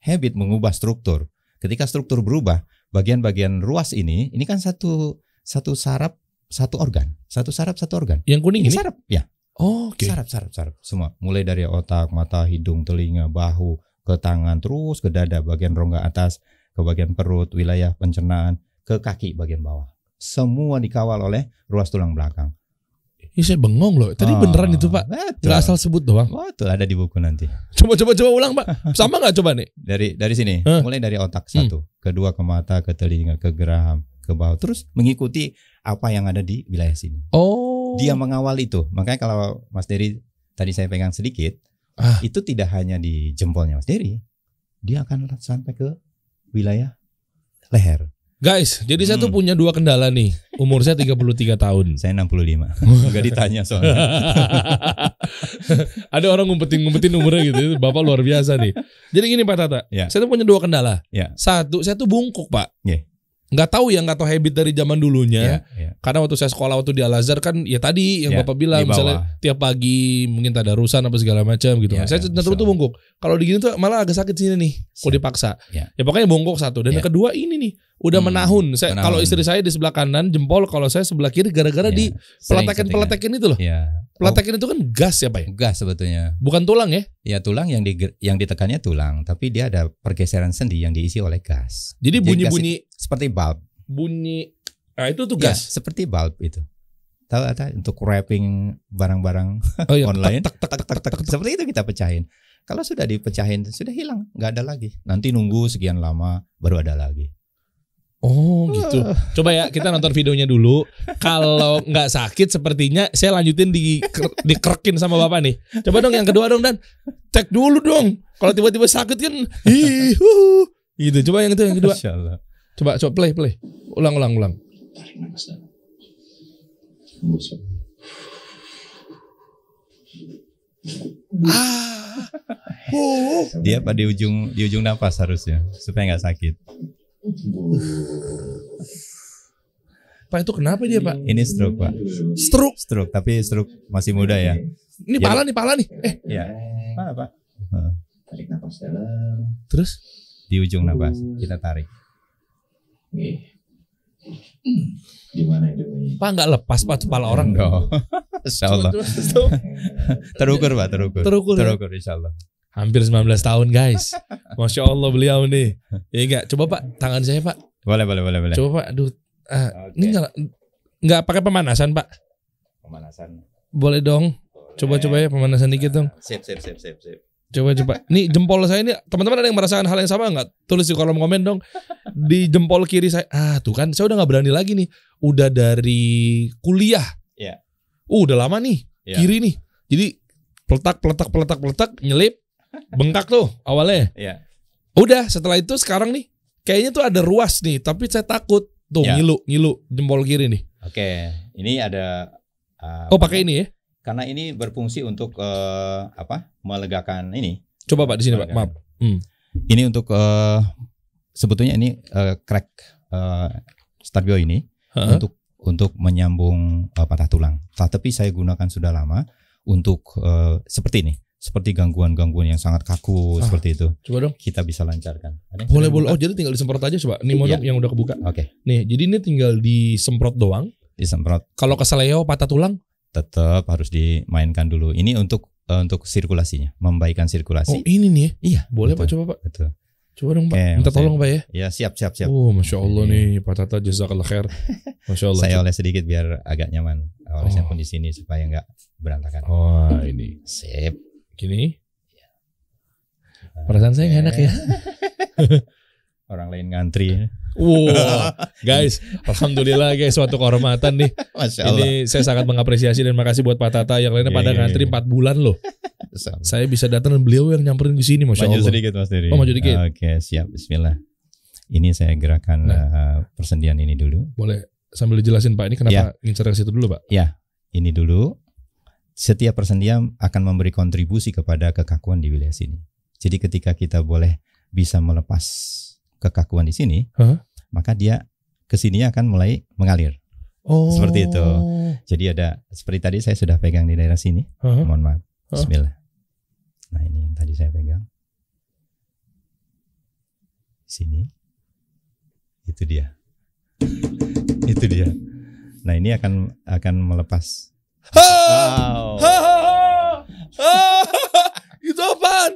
habit mengubah struktur ketika struktur berubah bagian-bagian ruas ini ini kan satu satu sarap, satu organ satu sarap satu organ yang kuning ini, ini? saraf ya oh, okay. Sarap, sarap, saraf semua mulai dari otak mata hidung telinga bahu ke tangan terus ke dada bagian rongga atas ke bagian perut, wilayah pencernaan, ke kaki bagian bawah. Semua dikawal oleh ruas tulang belakang. Ini saya bengong loh. Tadi oh, beneran itu pak? Betul. Gak asal sebut doang. itu Ada di buku nanti. Coba coba coba ulang pak. Sama nggak coba nih? Dari dari sini. Huh? Mulai dari otak satu, hmm. kedua ke mata, ke telinga, ke geraham, ke bawah. Terus mengikuti apa yang ada di wilayah sini. Oh. Dia mengawal itu. Makanya kalau Mas Dery tadi saya pegang sedikit, ah. itu tidak hanya di jempolnya Mas Dery, dia akan sampai ke wilayah leher. Guys, jadi hmm. saya tuh hmm. punya dua kendala nih. Umur saya 33 tahun. Saya 65. Enggak ditanya soalnya. Ada orang ngumpetin-ngumpetin umurnya gitu. Bapak luar biasa nih. Jadi gini Pak Tata, ya. saya tuh punya dua kendala. Ya. Satu, saya tuh bungkuk Pak. Yeah nggak tahu ya nggak tahu habit dari zaman dulunya yeah, yeah. karena waktu saya sekolah waktu di Al Azhar kan ya tadi yang yeah, bapak bilang misalnya tiap pagi mungkin ada urusan apa segala macam gitu yeah, kan. saya yeah, cenderung tuh bungkuk kalau di gini tuh malah agak sakit sini nih kalau dipaksa yeah. ya pokoknya bungkuk satu dan yeah. yang iya. kedua ini nih udah hmm, menahun. Saya kalau istri saya di sebelah kanan jempol, kalau saya sebelah kiri gara-gara ya. di pelatekin pelatekin itu loh. Ya. Peletekan oh, itu kan gas ya, Pak? Ya? Gas sebetulnya. Bukan tulang ya? Ya tulang yang di yang ditekannya tulang, tapi dia ada pergeseran sendi yang diisi oleh gas. Jadi bunyi-bunyi bunyi, seperti bulb. Bunyi nah itu tuh iya, gas. Ya, seperti bulb itu. Tahu ada untuk wrapping barang-barang oh, iya. online. tuk, tuk, tuk, tuk, tuk, tuk. seperti itu kita pecahin. Kalau sudah dipecahin sudah hilang, nggak ada lagi. Nanti nunggu sekian lama baru ada lagi. Oh gitu. Coba ya kita nonton videonya dulu. Kalau nggak sakit sepertinya saya lanjutin di dikerkin sama bapak nih. Coba dong yang kedua dong dan cek dulu dong. Kalau tiba-tiba sakit kan, hihu gitu. Coba yang itu yang kedua. Coba coba play play. Ulang ulang ulang. Ah. Dia pada di ujung di ujung nafas harusnya supaya nggak sakit. Pak itu kenapa dia pak? Ini stroke pak. Stroke. Stroke tapi stroke masih muda ya. Ini ya, pala nih pala nih. Eh. Ya. Pala pak. Tarik nafas dalam. Terus? Di ujung nafas kita tarik. Di Gimana itu? Pak nggak lepas pak tuh kepala orang dong. Terukur pak terukur. Terukur. Ya? Terukur insya hampir 19 tahun guys. Masya Allah beliau nih. Iya enggak, coba Pak tangan saya Pak. Boleh, boleh, boleh, boleh. Coba Pak, aduh. uh, okay. Ini enggak enggak pakai pemanasan Pak. Pemanasan. Boleh dong. Coba coba ya pemanasan dikit dong. Sip, sip, sip, sip, sip. Coba coba. Nih jempol saya ini teman-teman ada yang merasakan hal yang sama nggak? Tulis di kolom komen dong. Di jempol kiri saya. Ah, tuh kan saya udah nggak berani lagi nih. Udah dari kuliah. Iya. Yeah. Uh, udah lama nih. Yeah. Kiri nih. Jadi peletak peletak peletak peletak nyelip bengkak tuh awalnya. Iya. Udah setelah itu sekarang nih kayaknya tuh ada ruas nih tapi saya takut tuh ya. ngilu ngilu jempol kiri nih. Oke, ini ada. Uh, oh pakai ini ya? Karena ini berfungsi untuk uh, apa? Melegakan ini. Coba pak di sini pak. Maaf. Hmm. Ini untuk uh, sebetulnya ini uh, crack uh, ini -huh. untuk untuk menyambung uh, patah tulang. Tapi saya gunakan sudah lama untuk uh, seperti ini seperti gangguan-gangguan yang sangat kaku ah, seperti itu. Coba dong. Kita bisa lancarkan. boleh boleh. Oh jadi tinggal disemprot aja coba. Nih monok iya. yang udah kebuka. Oke. Okay. Nih jadi ini tinggal disemprot doang. Disemprot. Kalau kesaleo patah tulang? Tetap harus dimainkan dulu. Ini untuk uh, untuk sirkulasinya, membaikan sirkulasi. Oh ini nih. Ya? Iya. Boleh betul, pak coba pak. Betul. Coba dong Pak, minta maksudnya, tolong Pak ya. Ya siap siap siap. Oh masya Allah ini. Iya. nih Pak Tata jazakallah khair. Masya Allah. saya oleh sedikit biar agak nyaman. Olesnya oh. pun di sini supaya nggak berantakan. Oh ini. Sip. Gini. Perasaan saya nggak enak ya. Orang lain ngantri. Wow, guys, alhamdulillah guys, suatu kehormatan nih. Masya Ini saya sangat mengapresiasi dan makasih buat Pak Tata yang lainnya iya, pada iya, ngantri yeah. Iya. 4 bulan loh. saya bisa datang dan beliau yang nyamperin di sini, masya maju Allah. Maju sedikit mas Diri. Oh, Oke, okay, siap. Bismillah. Ini saya gerakan nah, eh, persendian ini dulu. Boleh sambil dijelasin Pak ini kenapa ya. ngincer ke situ dulu Pak? Ya, ini dulu setiap persendian akan memberi kontribusi kepada kekakuan di wilayah sini. Jadi ketika kita boleh bisa melepas kekakuan di sini, huh? maka dia kesininya akan mulai mengalir. Oh. Seperti itu. Jadi ada seperti tadi saya sudah pegang di daerah sini. Huh? Mohon maaf. Bismillah. Huh? Nah ini yang tadi saya pegang. Sini. Itu dia. itu dia. Nah ini akan akan melepas Wow. itu apaan?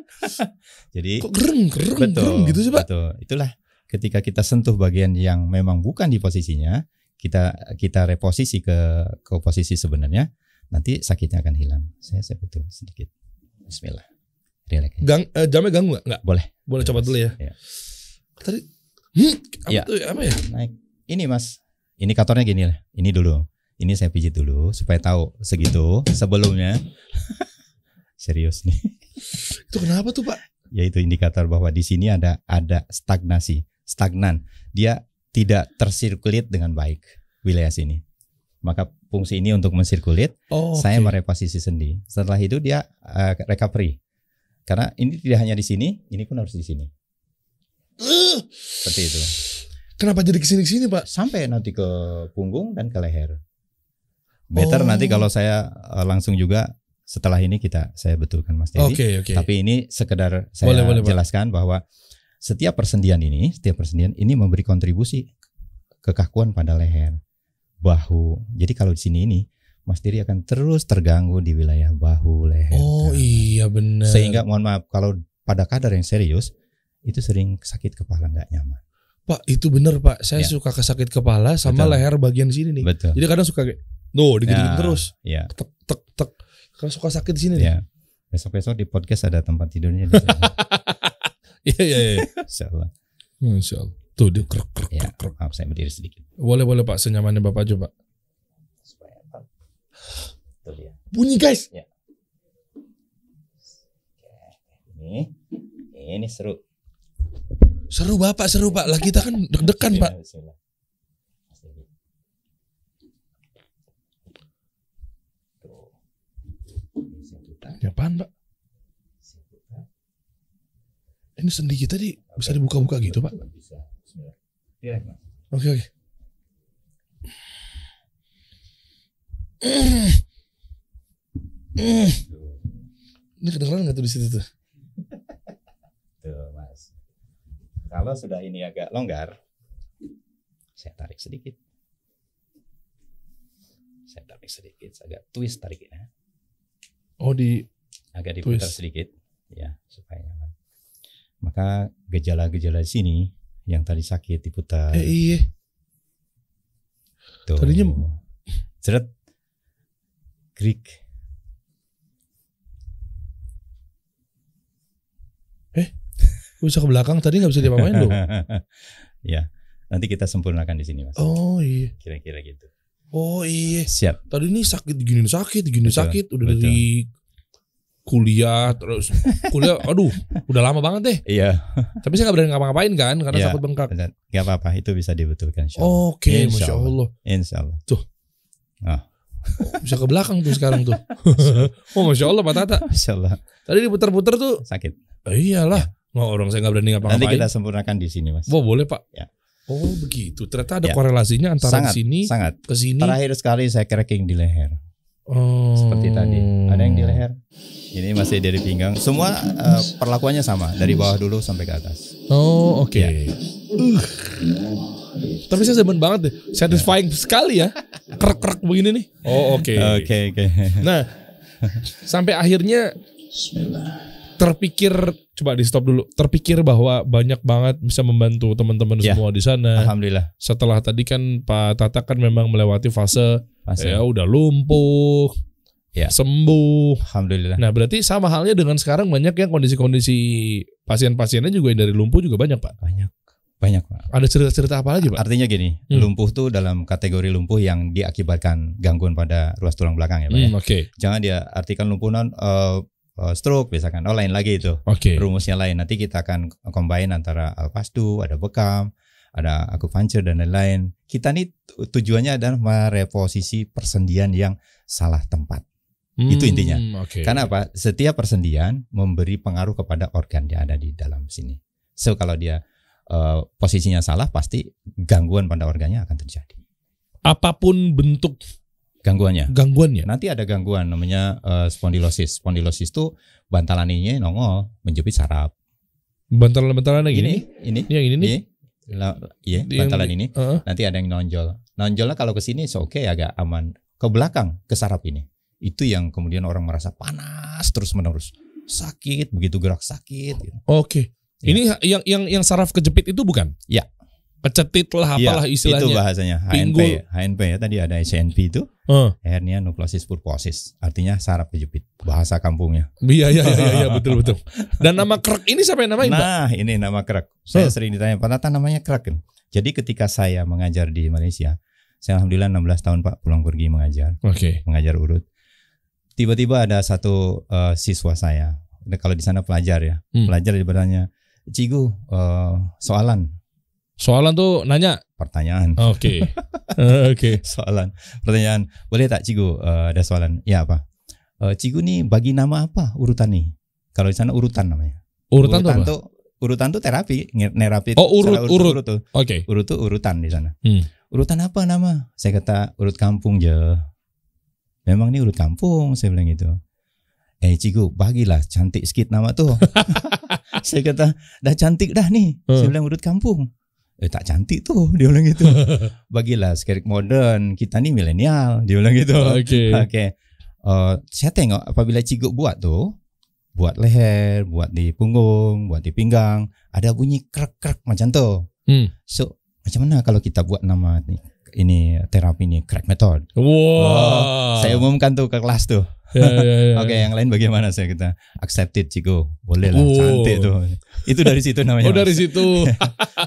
Jadi kok gereng, gereng, betul, gereng gitu sih, Pak. Betul. Itulah ketika kita sentuh bagian yang memang bukan di posisinya, kita kita reposisi ke ke posisi sebenarnya, nanti sakitnya akan hilang. Saya saya betul sedikit. Bismillah. Relax. Gang, eh, jamnya ganggu nggak? Enggak. Boleh. Boleh coba dulu ya. ya. Tadi hmm, apa, ya. Tuh, apa ya? Naik. Ini Mas, indikatornya gini lah. Ini dulu. Ini saya pijit dulu supaya tahu segitu sebelumnya. Serius nih. Itu kenapa tuh Pak? Yaitu indikator bahwa di sini ada ada stagnasi, stagnan. Dia tidak tersirkulit dengan baik wilayah sini. Maka fungsi ini untuk mensirkulit, oh, okay. saya mereposisi sendi. Setelah itu dia uh, recovery. Karena ini tidak hanya di sini, ini pun harus di sini. Uh. Seperti itu. Kenapa jadi kesini kesini pak? Sampai nanti ke punggung dan ke leher. Better oh. nanti kalau saya eh, langsung juga setelah ini kita saya betulkan Mas Teddy. Okay, okay. Tapi ini sekedar saya boleh, boleh, jelaskan boleh. bahwa setiap persendian ini, setiap persendian ini memberi kontribusi kekakuan pada leher, bahu. Jadi kalau di sini ini Mas Tiri akan terus terganggu di wilayah bahu, leher. Oh kan. iya benar. Sehingga mohon maaf kalau pada kadar yang serius itu sering sakit kepala nggak nyaman. Pak itu benar Pak, saya ya. suka kesakit kepala sama Betul. leher bagian sini nih. Betul. Jadi kadang suka kayak Tuh, digigit ya, terus. Iya. Tek tek tek. Kan suka sakit di sini ya. nih. Besok-besok di podcast ada tempat tidurnya di sini. Iya iya iya. Insyaallah. Insyaallah. Tuh dia krek krek ya, krek. Maaf saya berdiri sedikit. Boleh boleh Pak senyamannya Bapak coba. Supaya Pak. Tuh dia. Bunyi guys. Ya. Ini ini seru. Seru Bapak, seru Pak. Lah kita kan deg-degan iya, Pak. Bismillah. Ini iya, apaan, Pak? Ini sendi kita di bisa dibuka-buka gitu, Pak? Oke, okay, oke. oke. Ini kedengeran nggak tuh di situ tuh? Tuh, Mas. Kalau sudah ini agak longgar, saya tarik sedikit. Saya tarik sedikit, agak twist tariknya. Oh di agak diputar sedikit ya supaya nyaman. Maka gejala-gejala di sini yang tadi sakit diputar. Eh iya. Tuh. Tadinya ceret krik. Eh, bisa ke belakang tadi nggak bisa diapa-apain loh. ya, nanti kita sempurnakan di sini mas. Oh iya. Kira-kira gitu. Oh iya. Siap. Tadi ini sakit gini sakit, gini betul, sakit udah betul. dari kuliah terus kuliah aduh udah lama banget deh iya tapi saya gak berani ngapa-ngapain kan karena ya, bengkak. bengkak Gak apa-apa itu bisa dibetulkan oke okay, insya, masya Allah. insya Allah tuh oh. bisa ke belakang tuh sekarang tuh oh masya Allah Pak Tata masya Allah tadi diputar-putar tuh sakit oh, iyalah ya. orang saya gak berani ngapa-ngapain nanti kita sempurnakan di sini mas oh, boleh Pak ya. Oh begitu. Ternyata ada ya. korelasinya antara sangat, sini sangat. ke sini. Terakhir sekali saya cracking di leher. Oh. Seperti tadi. Ada yang di leher. Ini masih dari pinggang. Semua uh, perlakuannya sama dari bawah dulu sampai ke atas. Oh oke. Okay. Ya. Tapi saya seneng banget deh. Satisfying ya. sekali ya. Krek-krek begini nih. Oh oke. Okay. Oke okay, oke. Okay. Nah sampai akhirnya terpikir coba di stop dulu. Terpikir bahwa banyak banget bisa membantu teman-teman ya. semua di sana. Alhamdulillah. Setelah tadi kan Pak Tata kan memang melewati fase, fase. ya udah lumpuh, ya. sembuh. Alhamdulillah. Nah berarti sama halnya dengan sekarang banyak yang kondisi-kondisi pasien-pasiennya juga yang dari lumpuh juga banyak pak. Banyak. Banyak pak. Ada cerita-cerita apa lagi pak? Artinya gini, hmm. lumpuh tuh dalam kategori lumpuh yang diakibatkan gangguan pada ruas tulang belakang ya pak. Ya? Hmm, Oke. Okay. Jangan dia artikan lumpuh uh, Eh, stroke misalkan. Oh lain lagi itu. Okay. Rumusnya lain. Nanti kita akan combine antara alpastu, ada bekam, ada acupuncture dan lain-lain. Kita nih tujuannya adalah mereposisi persendian yang salah tempat. Hmm, itu intinya. Okay. Karena apa? Setiap persendian memberi pengaruh kepada organ yang ada di dalam sini. So kalau dia uh, posisinya salah, pasti gangguan pada organnya akan terjadi. Apapun bentuk gangguannya gangguannya nanti ada gangguan namanya uh, eh, Spondilosis spondylosis itu bantalan ini nongol menjepit saraf bantalan bantalan gini, ini ini, ini yang ini nih iya, iya bantalan yang, ini uh -uh. nanti ada yang nonjol nonjolnya kalau ke sini so oke okay, agak aman ke belakang ke saraf ini itu yang kemudian orang merasa panas terus menerus sakit begitu gerak sakit gitu. oke okay. ya. ini iya. yang yang yang saraf kejepit itu bukan ya pecetit lah iya, apalah ya, istilahnya. Itu bahasanya HNP. HNP ya tadi ada SNP itu. Uh. Hernia nukleosis purposis, artinya saraf kejepit bahasa kampungnya. Iya iya iya ya, betul betul. Dan nama krek ini siapa yang namain? Nah, ini nama krek. Saya uh. sering ditanya, "Pak Tata namanya krek?" Kan? Jadi ketika saya mengajar di Malaysia, saya alhamdulillah 16 tahun Pak pulang pergi mengajar. Okay. Mengajar urut. Tiba-tiba ada satu uh, siswa saya, kalau di sana pelajar ya. Hmm. Pelajar dia bertanya, "Cigu, uh, soalan Soalan tuh nanya. Pertanyaan. Oke. Okay. Oke. okay. Soalan. Pertanyaan. Boleh tak Cigu uh, eh, ada soalan? Ya apa? Uh, eh, Cigu nih bagi nama apa urutan nih? Kalau di sana urutan namanya. Urutan, urutan tuh, tuh urutan tuh terapi, nerapi. Oh urut urut, urut. urut Oke. Okay. Urut tuh urutan di sana. Hmm. Urutan apa nama? Saya kata urut kampung je. Memang nih urut kampung, saya bilang gitu. Eh Cigu bagilah cantik sikit nama tuh. saya kata dah cantik dah nih. Hmm. Saya bilang urut kampung eh tak cantik tuh dia bilang gitu bagilah skerik modern kita nih milenial dia bilang gitu oke okay. okay. uh, saya tengok apabila cikgu buat tuh buat leher buat di punggung buat di pinggang ada bunyi krek krek macam tuh hmm. so macam mana kalau kita buat nama ini, ini terapi ini crack method wow. Uh, oh, saya umumkan tuh ke kelas tuh yeah, yeah, yeah, ya. Oke, okay, yang lain bagaimana saya kita accepted Cigo. Boleh lah, oh. cantik tuh itu dari situ namanya. Oh dari mas. situ.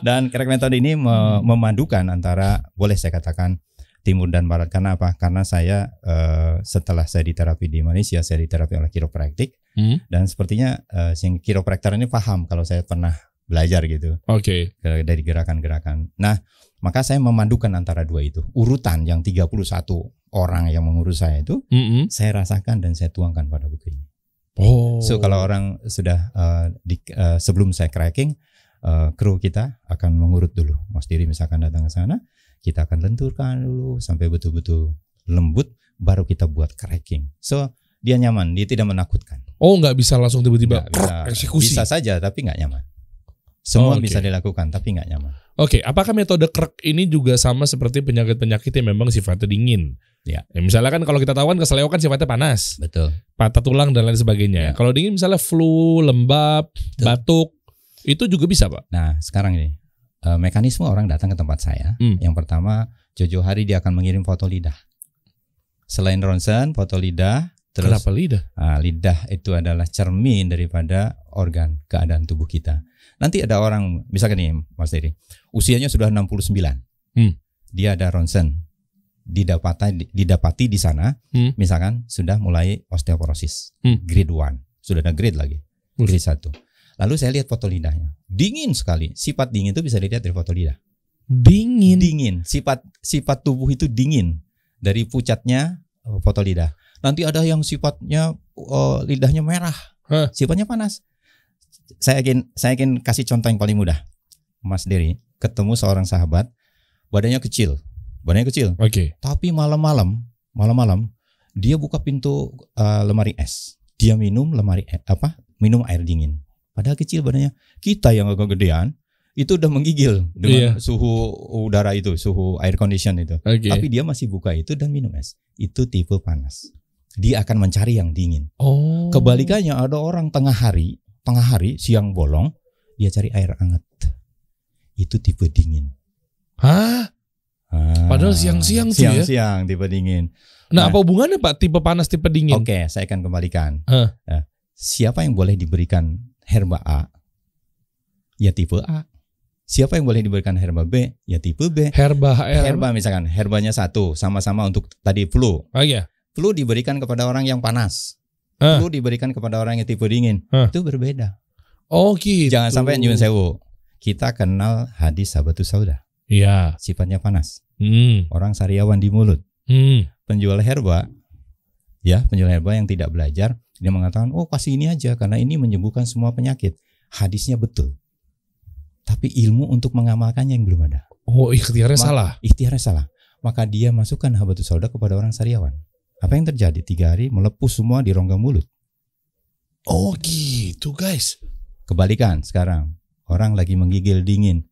dan kerek mentor ini me memadukan antara boleh saya katakan timur dan barat. Karena apa? Karena saya uh, setelah saya di terapi di Malaysia, saya di terapi oleh kiropraktik hmm? dan sepertinya uh, si kiropraktor ini paham kalau saya pernah belajar gitu. Oke. Okay. Dari gerakan-gerakan. Nah, maka saya memadukan antara dua itu. Urutan yang 31 orang yang mengurus saya itu mm -hmm. saya rasakan dan saya tuangkan pada buku ini. Oh. So kalau orang sudah uh, di, uh, sebelum saya cracking, uh, kru kita akan mengurut dulu. Mas Diri misalkan datang ke sana, kita akan lenturkan dulu sampai betul-betul lembut, baru kita buat cracking. So dia nyaman, dia tidak menakutkan. Oh, nggak bisa langsung tiba-tiba bisa, eksekusi. Bisa saja, tapi nggak nyaman. Semua oh, okay. bisa dilakukan, tapi nggak nyaman. Oke, okay. apakah metode krek ini juga sama seperti penyakit-penyakit yang memang sifatnya dingin? Ya. ya misalnya kan kalau kita tahu kan keseleo kan sifatnya panas. Betul. Patah tulang dan lain sebagainya. Ya. Kalau dingin misalnya flu, lembab, Betul. batuk itu juga bisa, Pak. Nah, sekarang ini eh, mekanisme orang datang ke tempat saya. Hmm. Yang pertama, Jojo hari dia akan mengirim foto lidah. Selain ronsen, foto lidah, terus Kenapa lidah? Nah, lidah itu adalah cermin daripada organ keadaan tubuh kita. Nanti ada orang misalkan nih Mas Diri, usianya sudah 69. Hmm. Dia ada ronsen didapati didapati di sana hmm. misalkan sudah mulai osteoporosis hmm. grade one, sudah ada grade lagi grade satu. lalu saya lihat foto lidahnya dingin sekali sifat dingin itu bisa dilihat dari foto lidah dingin dingin sifat sifat tubuh itu dingin dari pucatnya eh, foto lidah nanti ada yang sifatnya uh, lidahnya merah huh? sifatnya panas saya ingin saya ingin kasih contoh yang paling mudah Mas Diri, ketemu seorang sahabat badannya kecil bannya kecil. Oke. Okay. Tapi malam-malam, malam-malam dia buka pintu uh, lemari es. Dia minum lemari eh, apa? Minum air dingin. Padahal kecil badannya. Kita yang agak gedean itu udah menggigil dengan yeah. suhu udara itu, suhu air condition itu. Okay. Tapi dia masih buka itu dan minum es. Itu tipe panas. Dia akan mencari yang dingin. Oh. Kebalikannya ada orang tengah hari, tengah hari siang bolong, dia cari air hangat. Itu tipe dingin. Hah? Padahal siang-siang tuh ya. Siang-siang tipe dingin. Nah, nah, apa hubungannya Pak tipe panas tipe dingin? Oke, okay, saya akan kembalikan. Huh. Nah, siapa yang boleh diberikan herba A? Ya tipe A. Siapa yang boleh diberikan herba B? Ya tipe B. Herba HR. Herba misalkan, herbanya satu, sama-sama untuk tadi flu. Oh iya. Flu diberikan kepada orang yang panas. Huh? Flu diberikan kepada orang yang tipe dingin. Huh? Itu berbeda. Oh gitu. Jangan sampai nyun sewu. Kita kenal hadis sahabat saudara. Iya. Sifatnya panas. Hmm. Orang sariawan di mulut. Hmm. Penjual herba, ya penjual herba yang tidak belajar, dia mengatakan, oh pasti ini aja karena ini menyembuhkan semua penyakit. Hadisnya betul. Tapi ilmu untuk mengamalkannya yang belum ada. Oh ikhtiarnya Ma salah. Ikhtiarnya salah. Maka dia masukkan habatus sauda kepada orang sariawan. Apa yang terjadi? Tiga hari melepuh semua di rongga mulut. Oh gitu guys. Kebalikan sekarang. Orang lagi menggigil dingin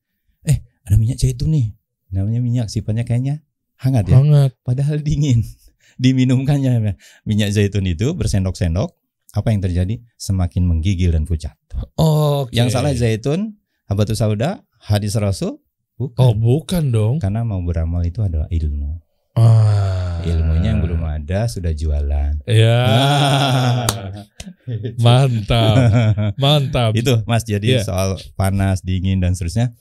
ada minyak zaitun nih namanya minyak sifatnya kayaknya hangat ya hangat padahal dingin diminumkannya minyak zaitun itu bersendok-sendok apa yang terjadi semakin menggigil dan pucat oh okay. yang salah zaitun habatus sauda hadis rasul bukan oh bukan dong karena mau beramal itu adalah ilmu ah. ilmunya yang belum ada sudah jualan ya mantap mantap itu mas jadi yeah. soal panas dingin dan seterusnya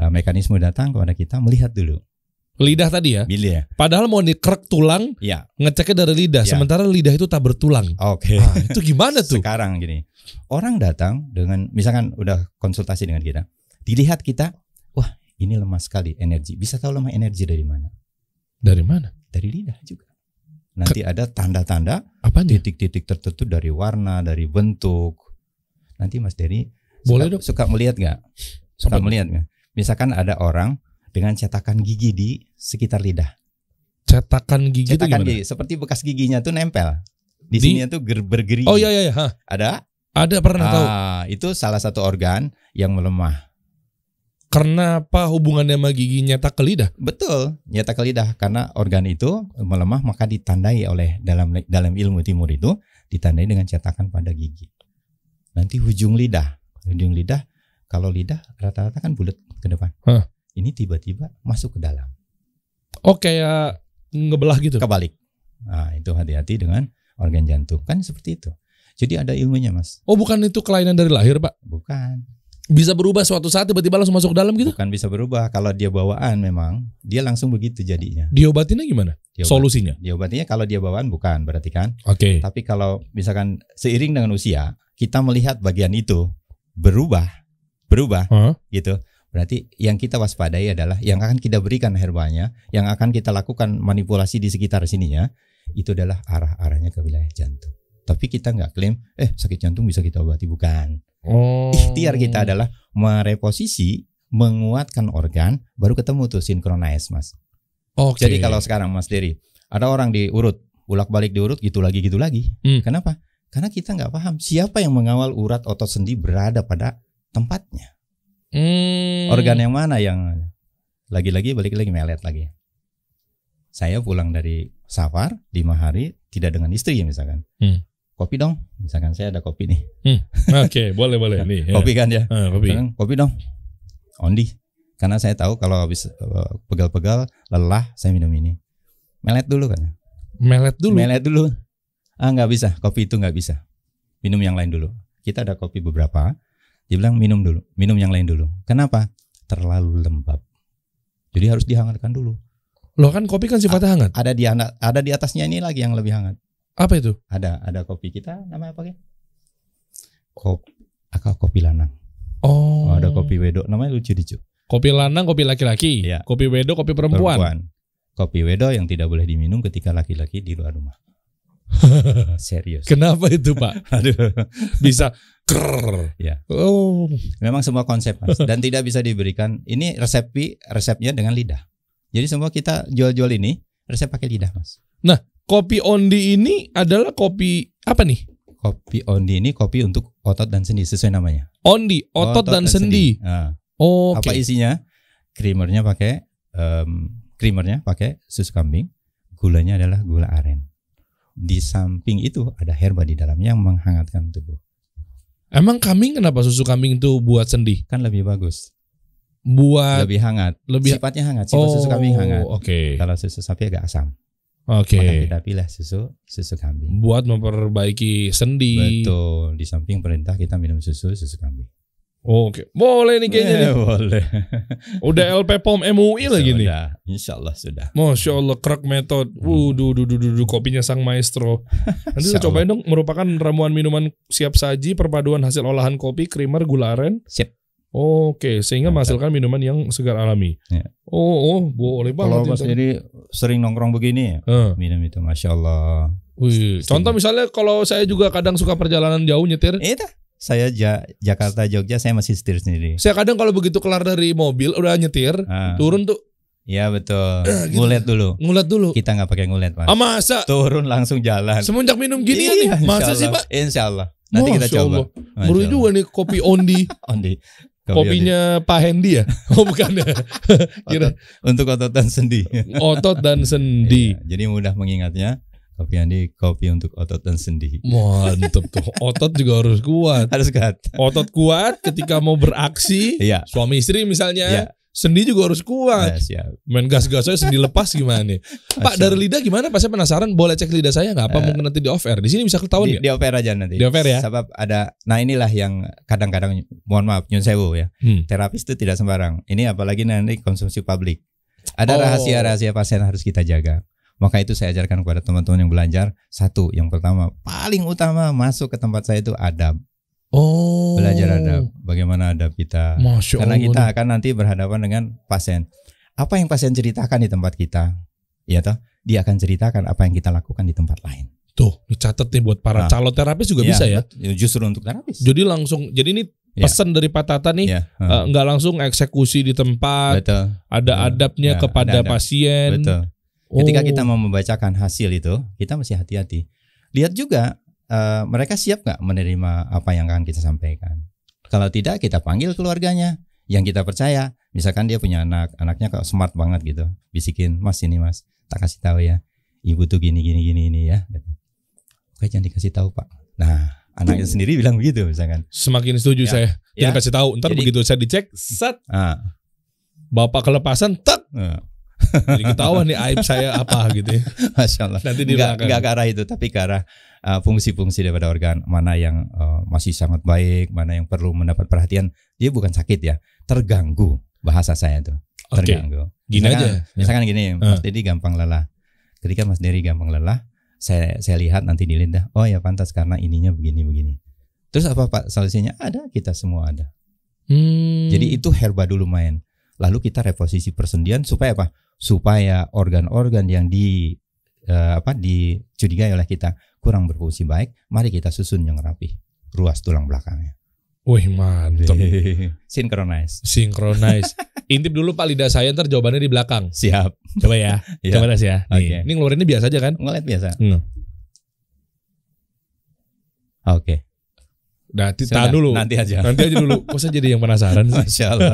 uh, mekanisme datang kepada kita melihat dulu. Lidah tadi ya. ya, Padahal mau dikerek tulang, ya. ngeceknya dari lidah. Ya. Sementara lidah itu tak bertulang. Oke. Okay. Ah, itu gimana tuh? Sekarang gini, orang datang dengan misalkan udah konsultasi dengan kita, dilihat kita, wah ini lemah sekali energi. Bisa tahu lemah energi dari mana? Dari mana? Dari lidah juga. Nanti Ke, ada tanda-tanda, titik-titik tertentu dari warna, dari bentuk. Nanti Mas Dery boleh suka, dong. suka melihat nggak? Suka melihat nggak? Misalkan ada orang dengan cetakan gigi di sekitar lidah. Cetakan gigi cetakan itu gimana? gigi seperti bekas giginya tuh nempel. Di, di? sini tuh ger bergerigi. Oh iya iya, iya. ha. Ada? Ada pernah ah, tahu. itu salah satu organ yang melemah. Karena apa hubungannya sama gigi nyata ke lidah? Betul, nyata ke lidah karena organ itu melemah maka ditandai oleh dalam dalam ilmu timur itu ditandai dengan cetakan pada gigi. Nanti ujung lidah, ujung lidah kalau lidah rata-rata kan bulat ke depan. Huh. Ini tiba-tiba masuk ke dalam. Oh kayak ngebelah gitu? Kebalik. Nah, itu hati-hati dengan organ jantung kan seperti itu. Jadi ada ilmunya mas. Oh bukan itu kelainan dari lahir pak? Bukan. Bisa berubah suatu saat tiba-tiba langsung masuk ke dalam gitu? Bukan bisa berubah. Kalau dia bawaan memang dia langsung begitu jadinya. Diobatinnya gimana? Diobat, Solusinya? Diobatinya kalau dia bawaan bukan berarti kan? Oke. Okay. Tapi kalau misalkan seiring dengan usia kita melihat bagian itu berubah, berubah huh? gitu. Berarti yang kita waspadai adalah yang akan kita berikan herbanya, yang akan kita lakukan manipulasi di sekitar sininya, itu adalah arah-arahnya ke wilayah jantung. Tapi kita nggak klaim, eh sakit jantung bisa kita obati, bukan. Oh. Ikhtiar kita adalah mereposisi, menguatkan organ, baru ketemu tuh sinkronize, mas. Okay. Jadi kalau sekarang mas Diri ada orang diurut, bolak balik diurut gitu lagi gitu lagi. Hmm. Kenapa? Karena kita nggak paham siapa yang mengawal urat otot sendi berada pada tempatnya. Hmm. Organ yang mana yang lagi-lagi balik lagi melet lagi. Saya pulang dari safar lima hari tidak dengan istri ya misalkan. Hmm. Kopi dong, misalkan saya ada kopi nih. Hmm. Oke, okay, boleh boleh nih. Ya. Kopi kan ya. Ah, kopi. Misalkan, kopi dong. Ondi. Karena saya tahu kalau habis eh, pegal-pegal, lelah, saya minum ini. Melet dulu kan. Melet dulu. Melet dulu. Ah nggak bisa, kopi itu nggak bisa. Minum yang lain dulu. Kita ada kopi beberapa dia bilang minum dulu, minum yang lain dulu. Kenapa? Terlalu lembab. Jadi harus dihangatkan dulu. Lo kan kopi kan sifatnya hangat. Ada di ada di atasnya ini lagi yang lebih hangat. Apa itu? Ada ada kopi kita namanya apa ya? Kopi akal kopi lanang. Oh. oh. Ada kopi wedok namanya lucu lucu. Kopi lanang, kopi laki-laki. Ya. Kopi wedok, kopi perempuan. perempuan. Kopi wedo yang tidak boleh diminum ketika laki-laki di luar rumah. Serius. Kenapa itu pak? Aduh. Bisa Ya. Oh. Memang semua konsep mas dan tidak bisa diberikan. Ini resepi resepnya dengan lidah. Jadi semua kita jual-jual ini resep pakai lidah mas. Nah kopi ondi ini adalah kopi apa nih? Kopi ondi ini kopi untuk otot dan sendi sesuai namanya. Ondi otot, otot dan, dan sendi. sendi. Nah. Oh. Okay. Apa isinya? Creamernya pakai um, creamernya pakai susu kambing. Gulanya adalah gula aren. Di samping itu ada herba di dalamnya yang menghangatkan tubuh. Emang kambing kenapa susu kambing itu buat sendi? Kan lebih bagus. Buat lebih hangat. Lebih sifatnya hangat. Sifat oh, susu kambing oh, hangat. Oke. Okay. Kalau susu sapi agak asam. Oke. Okay. kita pilih susu susu kambing. Buat memperbaiki sendi. Betul. Di samping perintah kita minum susu susu kambing. Oh, oke, boleh nih kayaknya yeah, nih. Boleh. Udah LP POM MUI lagi nih. Insya Allah sudah. Masya Allah, crack method. Hmm. Wuduh, duh, duh, kopinya sang maestro. Nanti kita cobain dong, merupakan ramuan minuman siap saji, perpaduan hasil olahan kopi, creamer, gula aren. Sip. Oke, sehingga menghasilkan minuman yang segar alami. Ya. Oh, oh, boleh banget. Kalau mas ini sering nongkrong begini, hmm. minum itu, masya Allah. Wih. Contoh misalnya kalau saya juga kadang suka perjalanan jauh nyetir. Itu. Iya saya ja Jakarta Jogja saya masih setir sendiri. Saya kadang kalau begitu kelar dari mobil udah nyetir, ah. turun tuh Ya betul. Uh, Ngulet dulu. Ngulet dulu. Kita nggak pakai ngulet pak. Ah, masa? Turun langsung jalan. Semenjak minum gini ya iya, nih. Masa sih pak? Insya Allah. Nanti Masya kita coba. Baru juga nih kopi ondi. ondi. Kopi Kopinya ondi. Pak Hendi ya? Oh bukan ya. Kira. untuk otot dan sendi. otot dan sendi. Iya, jadi mudah mengingatnya. Kopi Andi, kopi untuk otot dan sendi. Mantep tuh. Otot juga harus kuat. Harus kuat. Otot kuat ketika mau beraksi. Iya. Suami istri misalnya. Iya. Sendi juga harus kuat. Ya, siap. Main gas-gas saya sendi lepas gimana nih? Pak dari lidah gimana? Pak saya penasaran. Boleh cek lidah saya nggak? Apa uh, mungkin nanti di off air? Di sini bisa ketahuan di, ya? Di off air aja nanti. Di off air ya. Sebab ada. Nah inilah yang kadang-kadang mohon maaf nyun sewu ya. Hmm. Terapis itu tidak sembarang. Ini apalagi nanti konsumsi publik. Ada oh. rahasia-rahasia oh. pasien harus kita jaga. Maka itu saya ajarkan kepada teman-teman yang belajar. Satu, yang pertama, paling utama masuk ke tempat saya itu adab. Oh. Belajar adab, bagaimana adab kita. Masya Karena Allah. kita akan nanti berhadapan dengan pasien. Apa yang pasien ceritakan di tempat kita, ya toh, dia akan ceritakan apa yang kita lakukan di tempat lain. Tuh, dicatat nih buat para nah, calon terapis juga ya, bisa ya. Justru untuk terapis. Jadi langsung, jadi ini iya. pesan ya. dari Pak Tata nih ya. uh. nggak langsung eksekusi di tempat Betul. ada adabnya ya, kepada ada adab. pasien Betul. Ketika kita oh. mau membacakan hasil itu, kita mesti hati-hati. Lihat juga uh, mereka siap nggak menerima apa yang akan kita sampaikan. Kalau tidak, kita panggil keluarganya yang kita percaya. Misalkan dia punya anak, anaknya kok smart banget gitu, bisikin, Mas ini Mas, tak kasih tahu ya, ibu tuh gini gini gini ini ya. Gitu. Oke, jangan dikasih tahu Pak. Nah, anaknya sendiri bilang begitu misalkan. Semakin setuju ya. saya. Jangan ya. kasih tahu. Ntar Jadi, begitu saya dicek, set. Ah. Bapak kelepasan, tak. Ah. Jadi ketahuan nih aib saya apa gitu ya. Masya Allah. Nanti gak, Gak ke arah itu, tapi ke arah fungsi uh, fungsi-fungsi daripada organ mana yang uh, masih sangat baik, mana yang perlu mendapat perhatian. Dia bukan sakit ya, terganggu bahasa saya tuh. Okay. Gini misalkan, aja. Ya. Misalkan gini, uh. Mas Dedi gampang lelah. Ketika Mas Dedi gampang lelah, saya saya lihat nanti di lintah, oh ya pantas karena ininya begini-begini. Terus apa Pak solusinya? Ada kita semua ada. Hmm. Jadi itu herba dulu main. Lalu kita reposisi persendian supaya apa? supaya organ-organ yang di uh, apa dicurigai oleh kita kurang berfungsi baik, mari kita susun yang rapi ruas tulang belakangnya. Wih mantap. Synchronize. Synchronize. Intip dulu Pak lidah saya ntar jawabannya di belakang. Siap. Coba ya. yeah. Coba tes ya. Nih. Okay. Ini ngeluarinnya biasa aja kan? Ngeluarin biasa. Hmm. Oke. Okay. Nah, tahan dulu. Nanti aja. Nanti aja dulu. Kok saya jadi yang penasaran sih? Masya Allah.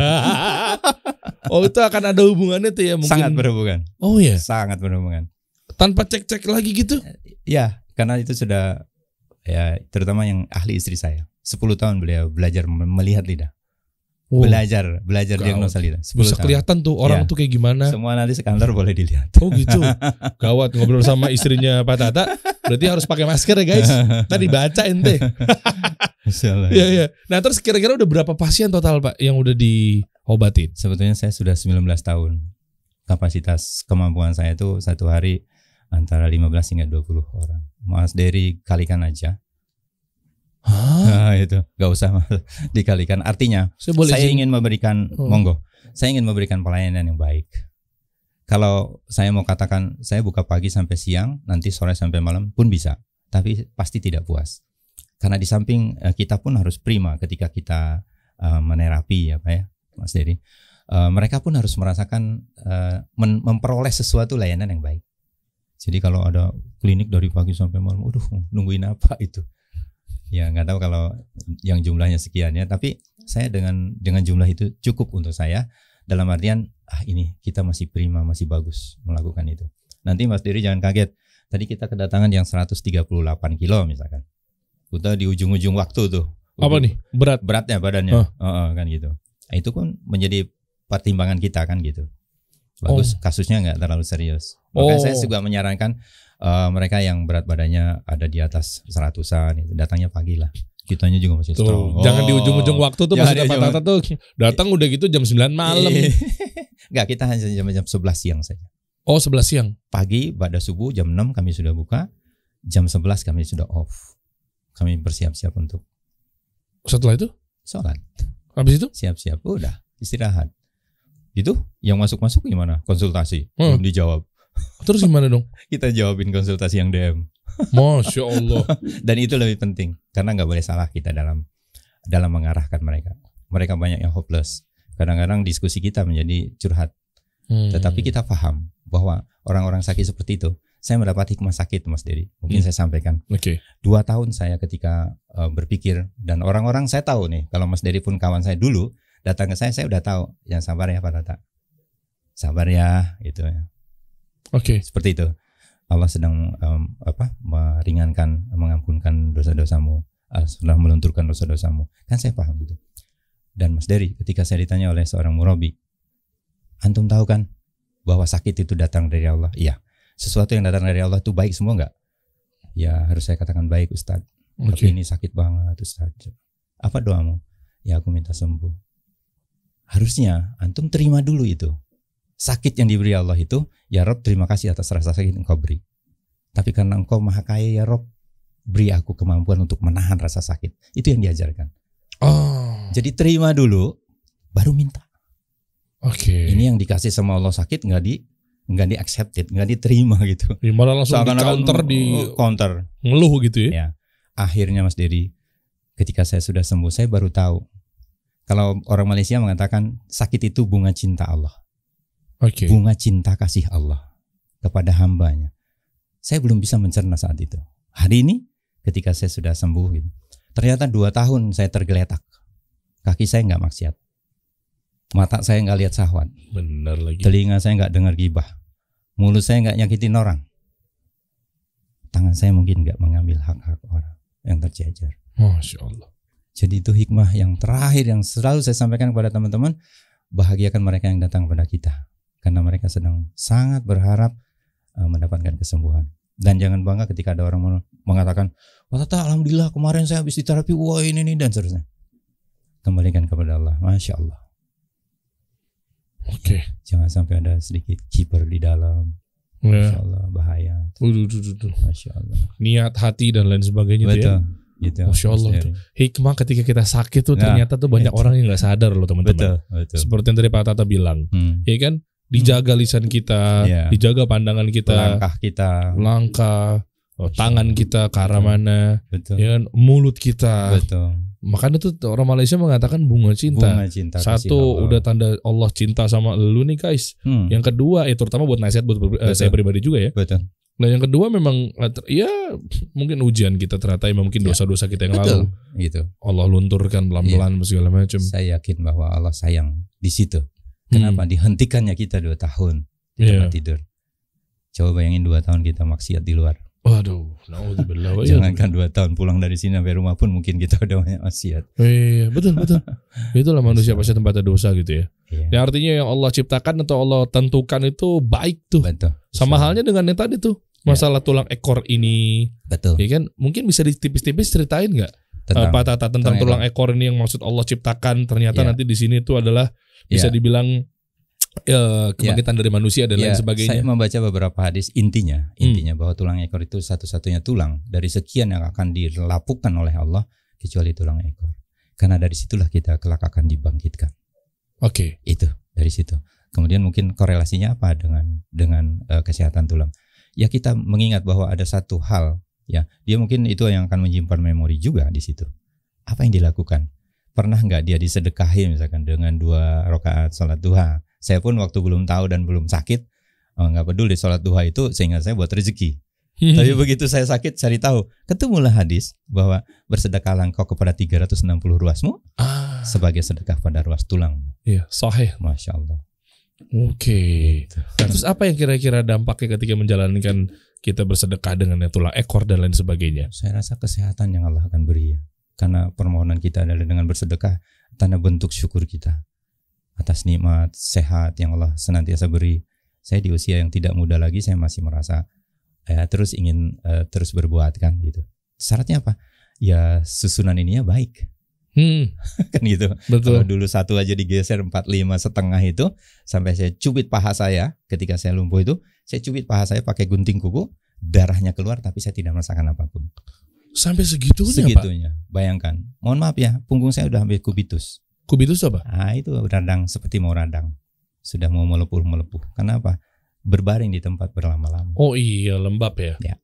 Oh itu akan ada hubungannya tuh ya mungkin. Sangat berhubungan. Oh ya. Sangat berhubungan. Tanpa cek-cek lagi gitu? Ya, karena itu sudah ya terutama yang ahli istri saya. 10 tahun beliau belajar melihat lidah. Wow. Belajar, belajar Gawat. diagnosa lidah. Bisa tahun. kelihatan tuh orang ya. tuh kayak gimana. Semua nanti sekantor boleh dilihat. Oh gitu. Gawat ngobrol sama istrinya Pak Tata, berarti harus pakai masker ya guys. Tadi baca ente. Iya, iya. Nah, terus kira-kira udah berapa pasien total, Pak, yang udah diobatin? Sebetulnya saya sudah 19 tahun. Kapasitas kemampuan saya itu satu hari antara 15 hingga 20 orang. Mas dari kalikan aja. Hah? Nah, itu nggak usah dikalikan. Artinya saya, boleh saya ingin memberikan hmm. monggo. Saya ingin memberikan pelayanan yang baik. Kalau saya mau katakan saya buka pagi sampai siang, nanti sore sampai malam pun bisa, tapi pasti tidak puas karena di samping uh, kita pun harus prima ketika kita uh, menerapi ya Pak ya, Mas Dedi. Uh, eh, mereka pun harus merasakan uh, memperoleh sesuatu layanan yang baik. Jadi kalau ada klinik dari pagi sampai malam, aduh nungguin apa itu? Ya nggak tahu kalau yang jumlahnya sekian ya. Tapi saya dengan dengan jumlah itu cukup untuk saya dalam artian ah ini kita masih prima masih bagus melakukan itu. Nanti Mas Diri jangan kaget. Tadi kita kedatangan yang 138 kilo misalkan. Kita di ujung-ujung waktu tuh. Apa nih? Berat. Beratnya badannya. Oh. Uh, uh, kan gitu. Nah, itu pun menjadi pertimbangan kita kan gitu. Bagus oh. kasusnya nggak terlalu serius. Makanya saya oh. juga menyarankan uh, mereka yang berat badannya ada di atas seratusan itu Datangnya pagi lah kitanya juga masih tuh, strong. Oh, jangan di ujung-ujung oh. waktu tuh iya, masih iya, dapat tata iya. tuh datang udah gitu jam 9 malam. Enggak, kita hanya jam jam 11 siang saja. Oh, 11 siang. Pagi pada subuh jam 6 kami sudah buka, jam 11 kami sudah off kami bersiap-siap untuk setelah itu sholat habis itu siap-siap udah istirahat itu yang masuk-masuk gimana konsultasi hmm. belum dijawab terus gimana dong kita jawabin konsultasi yang DM Masya Allah dan itu lebih penting karena nggak boleh salah kita dalam dalam mengarahkan mereka mereka banyak yang hopeless kadang-kadang diskusi kita menjadi curhat hmm. tetapi kita paham bahwa orang-orang sakit seperti itu saya mendapat hikmah sakit Mas Dedi. Mungkin hmm. saya sampaikan. Oke. Okay. Dua tahun saya ketika uh, berpikir dan orang-orang saya tahu nih kalau Mas Dedi pun kawan saya dulu datang ke saya saya udah tahu yang sabar ya Pak Tata. Sabar ya itu ya. Oke. Okay. Seperti itu. Allah sedang um, apa meringankan mengampunkan dosa-dosamu uh, sudah melunturkan dosa-dosamu kan saya paham itu dan Mas Dery ketika saya ditanya oleh seorang murabi antum tahu kan bahwa sakit itu datang dari Allah iya sesuatu yang datang dari Allah itu baik semua nggak? Ya harus saya katakan baik Ustaz. Okay. Tapi ini sakit banget Ustaz. Apa doamu? Ya aku minta sembuh. Harusnya antum terima dulu itu. Sakit yang diberi Allah itu, ya Rob terima kasih atas rasa sakit yang kau beri. Tapi karena engkau maha kaya ya Rob, beri aku kemampuan untuk menahan rasa sakit. Itu yang diajarkan. Oh. Jadi terima dulu, baru minta. Oke. Okay. Ini yang dikasih sama Allah sakit nggak di nggak di accepted, nggak diterima gitu. Ya, malah langsung di counter di counter. Ngeluh gitu ya. ya. Akhirnya Mas Dedi, ketika saya sudah sembuh, saya baru tahu kalau orang Malaysia mengatakan sakit itu bunga cinta Allah. Okay. Bunga cinta kasih Allah kepada hambanya. Saya belum bisa mencerna saat itu. Hari ini ketika saya sudah sembuh gitu. Ternyata dua tahun saya tergeletak. Kaki saya nggak maksiat. Mata saya nggak lihat sahwat. Benar lagi. Telinga saya nggak dengar gibah. Mulut saya nggak nyakitin orang. Tangan saya mungkin nggak mengambil hak-hak orang yang terjajar. Masya Allah. Jadi itu hikmah yang terakhir yang selalu saya sampaikan kepada teman-teman. Bahagiakan mereka yang datang kepada kita. Karena mereka sedang sangat berharap eh, mendapatkan kesembuhan. Dan jangan bangga ketika ada orang mengatakan, Wah tata, Alhamdulillah kemarin saya habis diterapi, wah ini, ini, dan seterusnya. Kembalikan kepada Allah. Masya Allah. Oke. Okay. Jangan sampai ada sedikit keeper di dalam. Ya. Masya Allah bahaya. Uduh, uduh, uduh. Masya Allah. Niat hati dan lain sebagainya ya. Betul. Gitu, Masya Allah tuh. Hikmah ketika kita sakit tuh nah, ternyata tuh banyak itu. orang yang nggak sadar loh teman-teman. Seperti yang tadi Pak Tata bilang, hmm. ya kan dijaga hmm. lisan kita, yeah. dijaga pandangan kita, langkah kita, langkah, oh, tangan kita ke arah mana, Betul. ya kan mulut kita, Betul. Makanya tuh orang Malaysia mengatakan bunga cinta. Bunga cinta Satu Allah. udah tanda Allah cinta sama lu nih guys. Hmm. Yang kedua ya terutama buat nasihat buat eh, Betul. saya pribadi juga ya. Betul. Nah yang kedua memang eh, ya mungkin ujian kita ternyata emang ya, mungkin ya. dosa-dosa kita yang Betul. lalu gitu. Allah lunturkan pelan-pelan ya. segala macam. Saya yakin bahwa Allah sayang di situ. Hmm. Kenapa hmm. dihentikannya kita dua tahun di iya. tidur? Coba bayangin dua tahun kita maksiat di luar. Waduh, naudzubillah. Iya. Jangankan dua tahun pulang dari sini sampai rumah pun mungkin kita udah banyak wasiat. Iya, betul betul. Itulah manusia pasti tempatnya dosa gitu ya. Yang Ya artinya yang Allah ciptakan atau Allah tentukan itu baik tuh. Betul. Sama betul. halnya dengan yang tadi tuh masalah ya. tulang ekor ini. Betul. Ya kan, mungkin bisa ditipis-tipis ceritain nggak? Eh, tentang, uh, tentang, tentang tulang ekor ini yang maksud Allah ciptakan ternyata ya. nanti di sini itu adalah iya. bisa ya. dibilang uh, kebangkitan ya. dari manusia dan ya, lain sebagainya. Saya membaca beberapa hadis intinya, hmm. intinya bahwa tulang ekor itu satu-satunya tulang dari sekian yang akan dilapukan oleh Allah kecuali tulang ekor. Karena dari situlah kita kelak akan dibangkitkan. Oke. Okay. Itu dari situ. Kemudian mungkin korelasinya apa dengan dengan uh, kesehatan tulang? Ya kita mengingat bahwa ada satu hal ya, dia mungkin itu yang akan menyimpan memori juga di situ. Apa yang dilakukan? Pernah nggak dia disedekahi misalkan dengan dua rakaat salat duha? Saya pun waktu belum tahu dan belum sakit eh, nggak oh, peduli sholat duha itu sehingga saya buat rezeki. Tapi begitu saya sakit cari tahu, ketemulah hadis bahwa bersedekah langkau kepada 360 ruasmu ah. sebagai sedekah pada ruas tulang. Iya, sahih. Masya Allah. Oke. Okay. Gitu. Nah, terus apa yang kira-kira dampaknya ketika menjalankan kita bersedekah dengan tulang ekor dan lain sebagainya? Saya rasa kesehatan yang Allah akan beri ya. Karena permohonan kita adalah dengan bersedekah tanda bentuk syukur kita atas nikmat sehat yang Allah senantiasa beri. Saya di usia yang tidak muda lagi saya masih merasa ya, terus ingin uh, terus berbuat kan gitu. Syaratnya apa? Ya susunan ininya baik. Hmm. kan gitu. Betul. Kalau dulu satu aja digeser empat lima setengah itu sampai saya cubit paha saya ketika saya lumpuh itu, saya cubit paha saya pakai gunting kuku, darahnya keluar tapi saya tidak merasakan apapun. Sampai segitunya, segitunya. Pak. Bayangkan. Mohon maaf ya, punggung saya udah hampir kubitus. Kubitus itu apa? Ah itu radang seperti mau radang, sudah mau melepuh melepuh. Kenapa? Berbaring di tempat berlama-lama. Oh iya lembab ya. ya.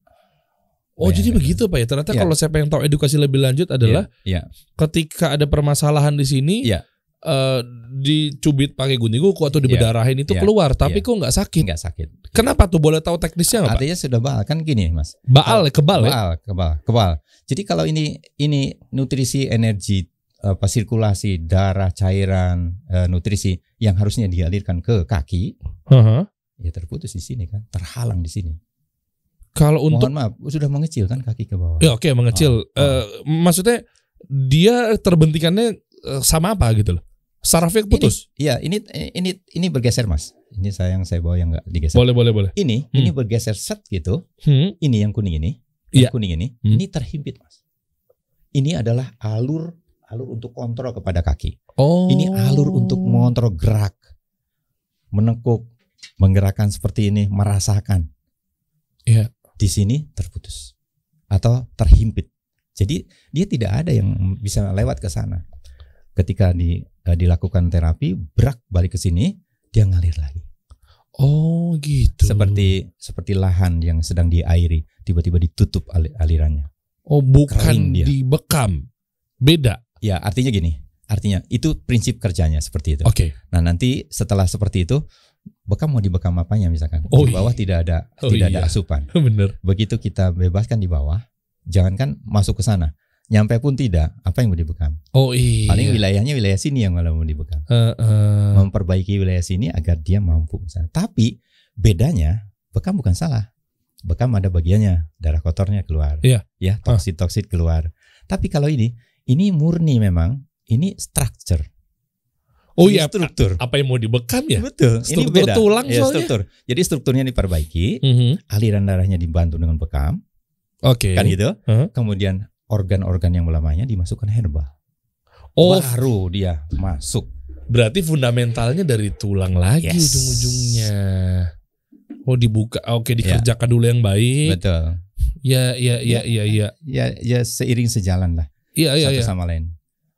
Oh Bayang jadi begitu pak ya. Ternyata ya. kalau saya pengen tahu edukasi lebih lanjut adalah ya. Ya. ketika ada permasalahan di sini. Ya. Uh, dicubit pakai gunting kuku atau ya. dibedarahin ya. itu ya. keluar, ya. tapi ya. kok nggak sakit? Nggak sakit. Kenapa tuh? Boleh tahu teknisnya nggak? Artinya sudah baal kan gini mas. Baal, kebal, ya? baal, kebal, kebal. Jadi kalau ini ini nutrisi energi Eh, apa sirkulasi darah, cairan, e, nutrisi yang harusnya dialirkan ke kaki, uh-huh. ya terputus di sini kan, terhalang di sini. Kalau untuk Mohon maaf, sudah mengecil kan kaki ke bawah. Ya, Oke, okay, mengecil. Oh, oh. Uh, maksudnya dia terbentikannya sama apa gitu loh? Sarafnya putus. iya, ini ini ini bergeser mas. Ini sayang saya bawa yang nggak digeser. Boleh boleh boleh. Ini hmm. ini bergeser set gitu. Hmm. Ini yang kuning ini, yang ya. kuning ini, hmm. ini terhimpit mas. Ini adalah alur alur untuk kontrol kepada kaki. Oh. Ini alur untuk mengontrol gerak, menekuk, menggerakkan seperti ini, merasakan. Iya. Yeah. Di sini terputus atau terhimpit. Jadi dia tidak ada yang bisa lewat ke sana. Ketika di, e, dilakukan terapi, brak balik ke sini, dia ngalir lagi. Oh gitu. Seperti seperti lahan yang sedang diairi, tiba-tiba ditutup alirannya. Oh bukan dibekam, beda. Ya, artinya gini. Artinya itu prinsip kerjanya seperti itu. Oke. Okay. Nah, nanti setelah seperti itu bekam mau dibekam apanya misalkan. Oh, di bawah iya. tidak ada oh, tidak iya. ada asupan. Bener. Begitu kita bebaskan di bawah, jangankan masuk ke sana. Nyampe pun tidak, apa yang mau dibekam? Oh iya. Paling wilayahnya wilayah sini yang malah mau dibekam. Uh, uh. Memperbaiki wilayah sini agar dia mampu misalnya. Tapi bedanya bekam bukan salah bekam ada bagiannya darah kotornya keluar, yeah. ya toksit toksit keluar. Tapi kalau ini ini murni memang, ini structure. Oh iya, struktur. Apa yang mau dibekam ya? Betul. Struktur ini beda. tulang ya, soalnya. Struktur. Jadi strukturnya diperbaiki, mm -hmm. aliran darahnya dibantu dengan bekam. Oke. Okay. Kan gitu. Uh -huh. Kemudian organ-organ yang lamanya dimasukkan herbal. Oh. Baru dia masuk. Berarti fundamentalnya dari tulang lagi yes. ujung-ujungnya. Oh dibuka, oke okay, ya. dikerjakan ya. dulu yang baik. Betul. Ya, ya, ya, ya, ya. Ya, ya seiring sejalan lah. Iya iya iya. sama lain.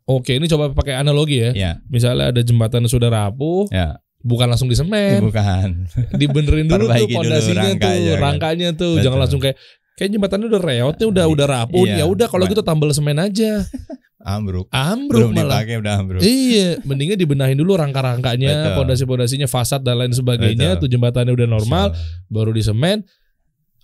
Oke, ini coba pakai analogi ya. ya. Misalnya ada jembatan sudah rapuh, ya. bukan langsung disemen. semen. Iya, bukan. Dibenerin dulu tuh pondasinya tuh, rangkanya, gitu. kan. tuh, Betul. jangan langsung kayak kayak jembatannya udah reot udah iya. udah rapuh. Ya iya. Ya udah kalau gitu tambal semen aja. ambruk. Ambruk Belum malah. dipakai udah ambruk. Iya, mendingnya dibenahin dulu rangka-rangkanya, pondasi-pondasinya, fasad dan lain sebagainya, Betul. tuh jembatannya udah normal, Betul. baru disemen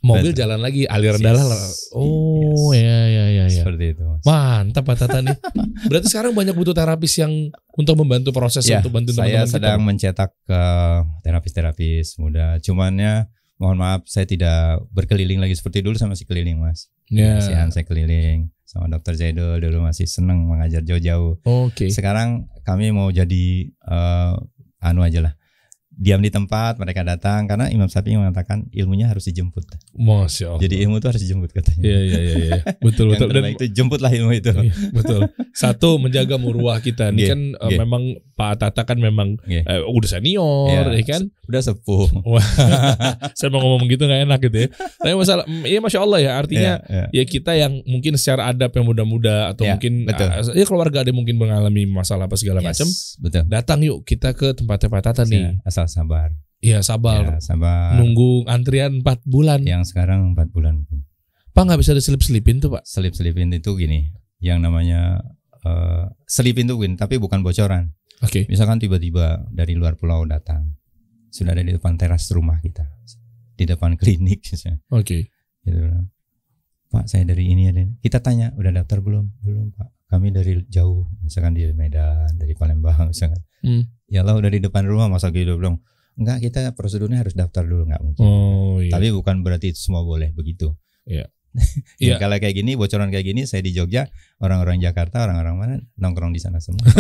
mobil jalan lagi aliran yes. dalam. Oh yes. ya ya ya ya. Seperti itu. Mantap Pak Tata nih. Berarti sekarang banyak butuh terapis yang untuk membantu proses ya, untuk bantu Saya sedang mencetak ke eh, terapis-terapis muda. Cumannya mohon maaf saya tidak berkeliling lagi seperti dulu sama si keliling Mas. Ya. Yeah. saya keliling sama dokter Zaidul dulu masih seneng mengajar jauh-jauh. Oke. Okay. Sekarang kami mau jadi uh, anu aja lah diam di tempat mereka datang karena Imam Syafi'i mengatakan ilmunya harus dijemput. Masya Allah. Jadi ilmu itu harus dijemput katanya. Iya iya iya, iya. betul betul. Dan itu jemputlah ilmu itu. Iya, betul. Satu menjaga muruah kita. Ini yeah, kan yeah. memang Pak Tata kan memang yeah. eh, udah senior, yeah, ya iya kan? Udah sepuh. Saya mau ngomong gitu nggak enak gitu ya. Tapi masalah, mm, iya masya Allah ya. Artinya yeah, yeah. ya kita yang mungkin secara adab yang muda-muda atau yeah, mungkin betul. Ah, ya keluarga ada mungkin mengalami masalah apa segala yes, macam. Betul. Datang yuk kita ke tempat-tempat Tata iya, nih. Asal asal sabar. Iya sabar. Ya, sabar. Nunggu antrian 4 bulan. Yang sekarang 4 bulan mungkin. Pak nggak bisa diselip-selipin tuh pak? Selip-selipin itu gini, yang namanya uh, selipin tuh gini, tapi bukan bocoran. Oke. Okay. Misalkan tiba-tiba dari luar pulau datang, sudah ada di depan teras rumah kita, di depan klinik. Oke. Okay. Gitu. Pak saya dari ini ada. Kita tanya, udah daftar belum? Belum pak kami dari jauh misalkan di Medan dari Palembang misalkan hmm. ya lah udah di depan rumah masa gitu belum enggak kita prosedurnya harus daftar dulu enggak. mungkin oh, iya. tapi bukan berarti itu semua boleh begitu yeah. ya, yeah. kalau kayak gini bocoran kayak gini saya di Jogja orang-orang Jakarta orang-orang mana nongkrong di sana semua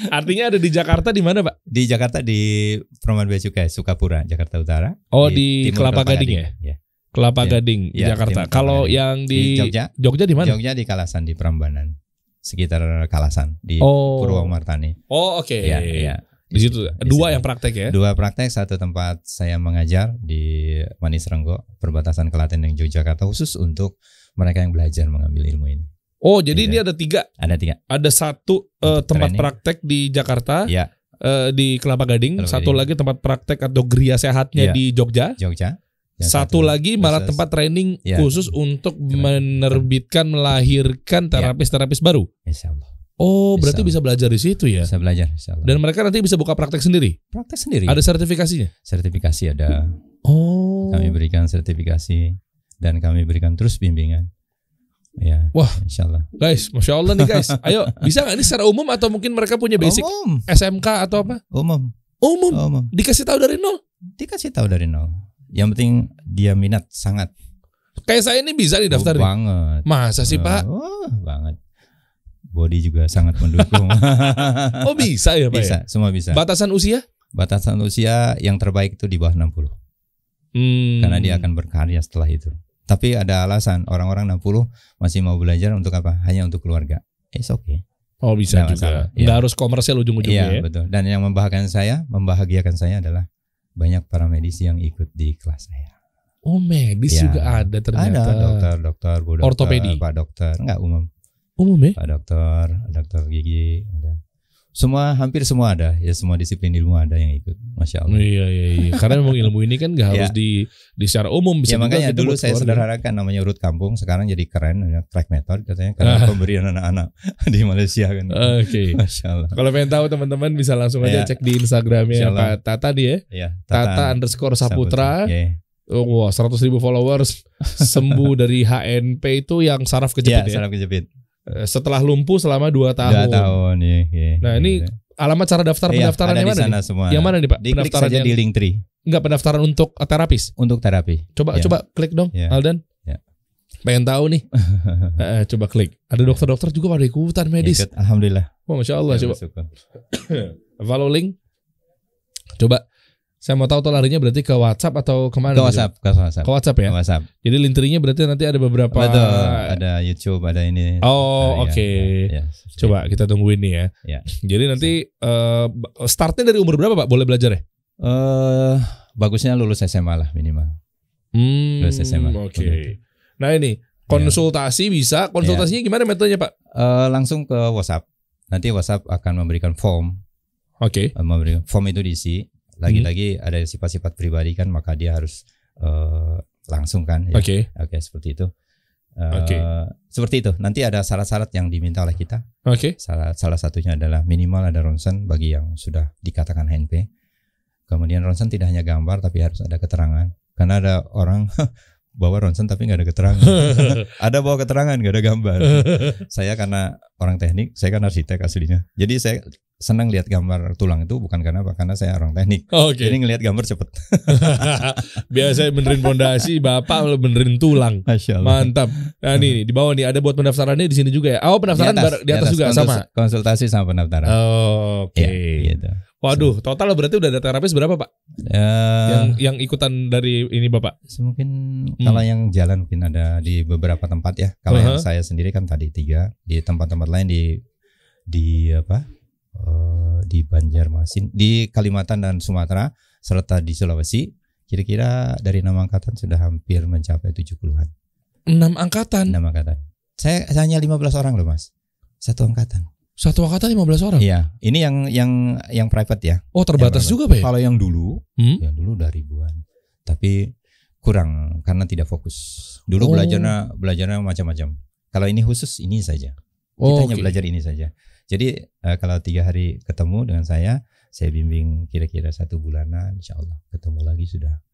Artinya ada di Jakarta di mana, Pak? Di Jakarta di Perumahan Bea Cukai, Sukapura, Jakarta Utara. Oh, di, di Kelapa Gading, ya? ya. Kelapa ya, Gading, ya, Jakarta. Kalau yang di, di Jogja, Jogja di mana? Jogja di Kalasan di Prambanan, sekitar Kalasan di oh. Purwomartani. Oh oke. Okay. Ya, iya. ya. Di situ dua situ. yang praktek ya? Dua praktek, satu tempat saya mengajar di Manis Renggo, perbatasan Kelaten dan Yogyakarta khusus untuk mereka yang belajar mengambil ilmu ini. Oh jadi iya. ini ada tiga? Ada tiga. Ada satu uh, tempat training. praktek di Jakarta. Ya. Uh, di Kelapa Gading, Kelapa satu Gading. lagi tempat praktek atau geria sehatnya ya. di Jogja. Jogja satu, lagi khusus. malah tempat training ya. khusus untuk menerbitkan melahirkan ya. terapis-terapis baru. Insya Allah. Oh, insya berarti Allah. bisa belajar di situ ya? Bisa belajar, insya Allah. Dan mereka nanti bisa buka praktek sendiri? Praktek sendiri. Ada sertifikasinya? Sertifikasi ada. Oh. Kami berikan sertifikasi dan kami berikan terus bimbingan. Ya, Wah, insya Allah. Guys, masya Allah nih guys. Ayo, bisa nggak ini secara umum atau mungkin mereka punya basic umum. SMK atau apa? Umum. Umum. umum. Dikasih tahu dari nol. Dikasih tahu dari nol. Yang penting dia minat sangat. Kayak saya ini bisa didaftar Oh, banget. Masa sih, eh, Pak? Oh, banget. Body juga sangat mendukung. oh, bisa ya, Pak? Bisa, ya? semua bisa. Batasan usia? Batasan usia yang terbaik itu di bawah 60. Hmm. Karena dia akan berkarya setelah itu. Tapi ada alasan orang-orang 60 masih mau belajar untuk apa? Hanya untuk keluarga. It's okay. Oh bisa Nggak juga. Masalah. ya. harus komersial ujung-ujungnya. Iya ya. betul. Dan yang membahagiakan saya, membahagiakan saya adalah banyak para medis yang ikut di kelas saya. Oh medis ya. juga ada ternyata. Ada dokter, dokter, bu dokter, ortopedi, pak dokter, enggak umum. Umum ya? Pak dokter, dokter gigi, ada semua hampir semua ada ya semua disiplin ilmu ada yang ikut masya allah iya iya, iya. karena memang ilmu ini kan nggak iya. harus di di secara umum bisa ya, makanya dulu saya sederhanakan namanya urut kampung sekarang jadi keren track method katanya karena ah. pemberian anak-anak di Malaysia kan oke okay. masya allah kalau pengen tahu teman-teman bisa langsung aja ya. cek di Instagramnya Pak Tata dia ya. ya, Tata, Tata underscore Saputra, Saputra. Yeah. Oh, wow, 100 ribu followers sembuh dari HNP itu yang saraf kejepit ya, ya? saraf kejepit. Eh, setelah lumpuh selama 2 tahun. 2 tahun, iya, iya, nah, iya, ini iya. alamat cara daftar iya, pendaftaran yang mana? Semua. Yang mana nih, Pak? Di pendaftaran saja yang... di tree. Enggak pendaftaran untuk terapis. Untuk terapi. Coba iya. coba klik dong, ya. Alden. Iya. Pengen tahu nih. eh, coba klik. Ada dokter-dokter juga pada ikutan medis. Ikut, alhamdulillah. oh, masya Allah. Ya, coba. Follow link. Coba saya mau tahu tuh larinya berarti ke WhatsApp atau kemana? Ke gitu? WhatsApp, ke WhatsApp. Ke WhatsApp ya. Ke WhatsApp. Jadi linternya berarti nanti ada beberapa. Betul. Ada YouTube, ada ini. Oh, iya, oke. Iya, iya, okay. Ya, Coba kita tungguin nih ya. ya. Jadi nanti uh, startnya dari umur berapa, Pak? Boleh belajar ya? uh, bagusnya lulus SMA lah minimal. Hmm, lulus SMA. Oke. Okay. Nah ini konsultasi bisa. Konsultasinya gimana metodenya, Pak? Uh, langsung ke WhatsApp. Nanti WhatsApp akan memberikan form. Oke. Okay. Memberikan form itu diisi Hmm. lagi-lagi hmm. ada sifat-sifat pribadi kan maka dia harus uh, langsung kan ya. oke okay. oke okay, seperti itu Uh, eh, okay. Seperti itu. Nanti ada syarat-syarat yang diminta oleh kita. Oke. Okay. Salah, salah satunya adalah minimal ada ronsen bagi yang sudah dikatakan HNP. Kemudian ronsen tidak hanya gambar tapi harus ada keterangan. Karena ada orang bawa ronsen tapi nggak ada keterangan. ada bawa keterangan nggak ada gambar. saya karena orang teknik, saya kan arsitek aslinya. Jadi saya senang lihat gambar tulang itu bukan karena apa karena saya orang teknik. Oh, okay. Jadi ngelihat gambar cepet. Biasa benerin pondasi, bapak benerin tulang. Mantap. Nah ini di bawah nih ada buat pendaftarannya di sini juga ya. Oh pendaftaran di atas, di atas, di atas juga konsultasi sama. Konsultasi sama pendaftaran. Oh, Oke. Okay. Ya, gitu. Waduh, total berarti udah ada terapis berapa pak? Uh, yang yang ikutan dari ini bapak? Mungkin hmm. kalau yang jalan mungkin ada di beberapa tempat ya. Kalau uh -huh. yang uh-huh. saya sendiri kan tadi tiga di tempat-tempat lain di di apa? Uh, di Banjarmasin, di Kalimantan dan Sumatera serta di Sulawesi. Kira-kira dari enam angkatan sudah hampir mencapai 70-an. Enam angkatan? Enam angkatan. Saya, hanya lima belas orang loh mas. Satu angkatan. Satu angkatan 15 orang. Iya, ini yang yang yang private ya. Oh, terbatas juga, Pak. Ya? Kalau yang dulu, hmm? yang dulu udah ribuan. Tapi kurang karena tidak fokus. Dulu oh. belajarnya belajarnya macam-macam. Kalau ini khusus ini saja. Kita oh, hanya okay. belajar ini saja. Jadi uh, kalau tiga hari ketemu dengan saya, saya bimbing kira-kira satu bulanan, insya Allah ketemu lagi sudah.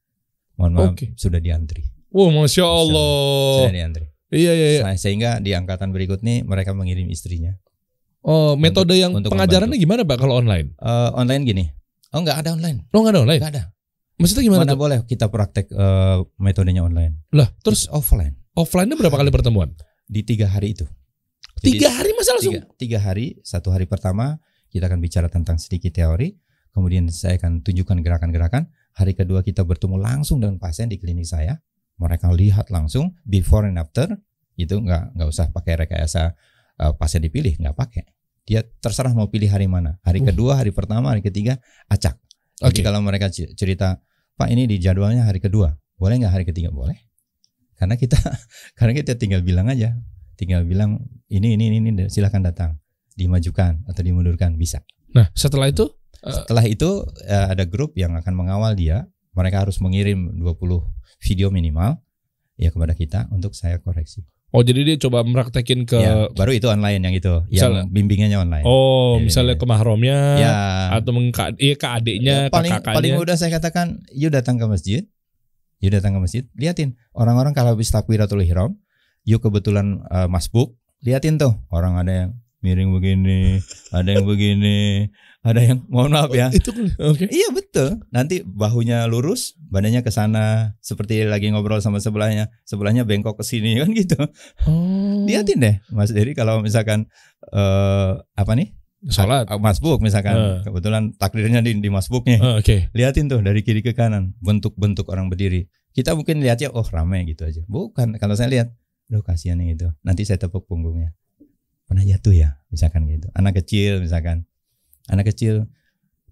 Mohon maaf okay. sudah diantri. Wow, oh, masya Allah. Sudah, sudah diantri. Iya iya. iya. Sehingga di angkatan berikut nih mereka mengirim istrinya. Oh, metode untuk, yang untuk pengajarannya membantu. gimana Pak kalau online? Uh, online gini. Oh, nggak ada online. Oh, enggak ada online. Nggak ada. Maksudnya gimana? Mana boleh kita praktek uh, metodenya online. Lah, terus It's offline. Offline-nya berapa kali pertemuan? Di tiga hari itu. tiga hari masa langsung? Tiga, tiga hari. Satu hari pertama kita akan bicara tentang sedikit teori. Kemudian saya akan tunjukkan gerakan-gerakan. Hari kedua kita bertemu langsung dengan pasien di klinik saya. Mereka lihat langsung before and after. Itu nggak nggak usah pakai rekayasa uh, pasien dipilih, nggak pakai. Dia terserah mau pilih hari mana. Hari uh. kedua, hari pertama, hari ketiga, acak. Okay. kalau mereka cerita, Pak ini di jadwalnya hari kedua, boleh nggak hari ketiga? Boleh. Karena kita, karena kita tinggal bilang aja, tinggal bilang ini ini ini, ini silahkan datang, dimajukan atau dimundurkan bisa. Nah setelah itu? Eh, setelah itu eh, ada grup yang akan mengawal dia. Mereka harus mengirim 20 video minimal ya kepada kita untuk saya koreksi. Oh jadi dia coba meraktekin ke ya, baru itu online yang itu misalnya, yang bimbingannya online. Oh ya, misalnya iya. ke mahromnya ya. atau mengka, iya ke adiknya ya, paling, ke Paling mudah saya katakan, yuk datang ke masjid, yuk datang ke masjid, liatin orang-orang kalau habis takbiratul ihram, yuk kebetulan uh, masbuk, liatin tuh orang ada yang miring begini, ada yang begini, ada yang mohon maaf ya. Oh, itu kan, okay. Iya betul. Nanti bahunya lurus, badannya ke sana seperti lagi ngobrol sama sebelahnya, sebelahnya bengkok ke sini kan gitu. Oh. Liatin deh Mas Dedi kalau misalkan uh, apa nih? Salat ah, masbuk misalkan. Uh. Kebetulan takdirnya di di masbuknya. Uh, Oke. Okay. Liatin tuh dari kiri ke kanan bentuk-bentuk orang berdiri. Kita mungkin lihatnya oh ramai gitu aja. Bukan kalau saya lihat, loh kasihan itu. Nanti saya tepuk punggungnya. Pernah jatuh ya, misalkan gitu. Anak kecil misalkan anak kecil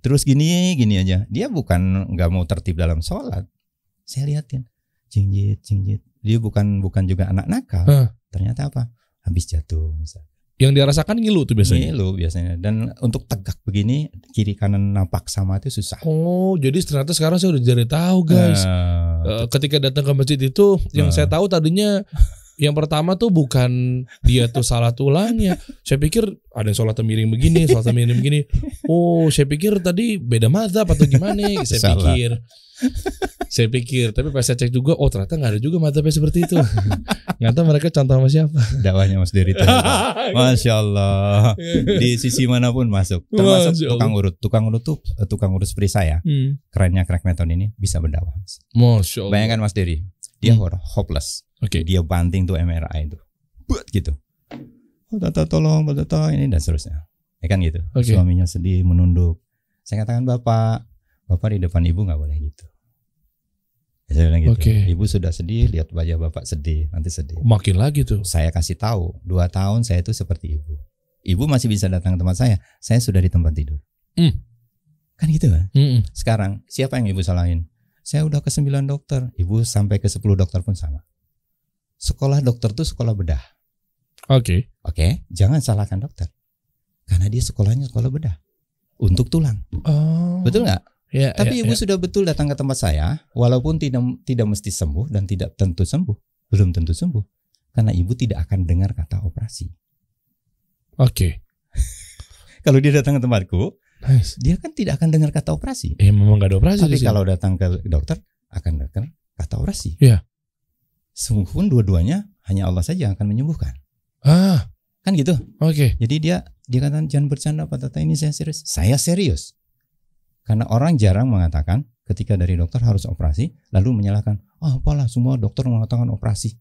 terus gini gini aja dia bukan nggak mau tertib dalam sholat saya lihatin, cingjit cingjit dia bukan bukan juga anak nakal huh. ternyata apa habis jatuh misalnya yang dirasakan rasakan ngilu tuh biasanya. Ngilu biasanya. Dan untuk tegak begini kiri kanan napak sama itu susah. Oh, jadi ternyata sekarang saya udah jadi tahu guys. Uh, ketika datang ke masjid itu uh, yang nah. saya tahu tadinya yang pertama tuh bukan dia tuh salah tulangnya. Saya pikir ada sholat miring begini, sholat miring begini. Oh, saya pikir tadi beda mazhab atau gimana? Ya? Saya salah. pikir. Saya pikir, tapi pas saya cek juga, oh ternyata nggak ada juga mazhabnya seperti itu. nggak tahu mereka contoh sama siapa. Dakwahnya Mas Diri. Masya Allah. Di sisi manapun masuk. Termasuk tukang urut. Tukang urut tuh eh, tukang urut seperti saya. Hmm. Kerennya crack meton ini bisa berdakwah. Masya Allah. Bayangkan Mas Diri. Dia hmm. hopeless. Oke. Okay. Dia banting tuh MRI itu. Buat gitu. Oh, tata tolong, tata ini dan seterusnya. Ya kan gitu. Okay. Suaminya sedih, menunduk. Saya katakan bapak, bapak di depan ibu nggak boleh gitu. Ya, saya bilang gitu. Okay. Ibu sudah sedih, lihat wajah bapak sedih, nanti sedih. Makin lagi tuh. Saya kasih tahu, dua tahun saya itu seperti ibu. Ibu masih bisa datang ke tempat saya, saya sudah di tempat tidur. Mm. Kan gitu kan? Mm -mm. Sekarang siapa yang ibu salahin? Saya udah ke 9 dokter. Ibu sampai ke sepuluh dokter pun sama. Sekolah dokter tuh sekolah bedah. Oke. Okay. Oke, okay? jangan salahkan dokter. Karena dia sekolahnya sekolah bedah. Untuk tulang. Oh. Betul nggak? Ya, Tapi ya, ibu ya. sudah betul datang ke tempat saya, walaupun tidak tidak mesti sembuh dan tidak tentu sembuh, belum tentu sembuh, karena ibu tidak akan dengar kata operasi. Oke. Okay. Kalau dia datang ke tempatku, Yes. Dia kan tidak akan dengar kata operasi. Eh memang gak ada operasi. Tapi kalau datang ke dokter akan dengar kata operasi. Iya. Sungguh dua-duanya hanya Allah saja yang akan menyembuhkan. Ah. Kan gitu. Oke. Okay. Jadi dia dia katakan jangan bercanda Pak Tata ini saya serius. Saya serius. Karena orang jarang mengatakan ketika dari dokter harus operasi lalu menyalahkan, oh, apalah semua dokter mengatakan operasi."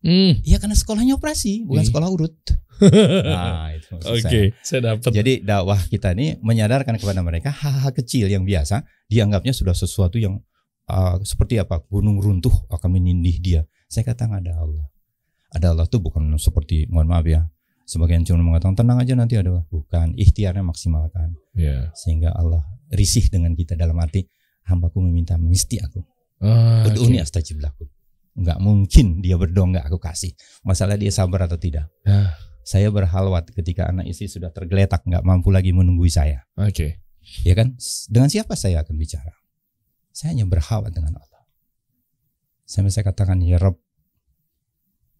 Hmm. Iya Ya karena sekolahnya operasi, bukan hmm. sekolah urut. nah, itu Oke, okay, saya dapat. Jadi dakwah kita ini menyadarkan kepada mereka hal-hal kecil yang biasa dianggapnya sudah sesuatu yang uh, seperti apa gunung runtuh akan menindih dia. Saya kata katakan ada Allah. Ada Allah tuh bukan seperti mohon maaf ya. Sebagian cuma mengatakan tenang aja nanti ada Bukan, ikhtiarnya maksimalkan. Yeah. Sehingga Allah risih dengan kita dalam arti hambaku meminta mesti aku. Ah, okay. astajib lakum nggak mungkin dia berdoa nggak aku kasih. Masalah dia sabar atau tidak. Nah. Saya berhalwat ketika anak istri sudah tergeletak nggak mampu lagi menunggui saya. Oke. Okay. Ya kan? Dengan siapa saya akan bicara? Saya hanya berhalwat dengan Allah. Saya saya katakan ya Rob,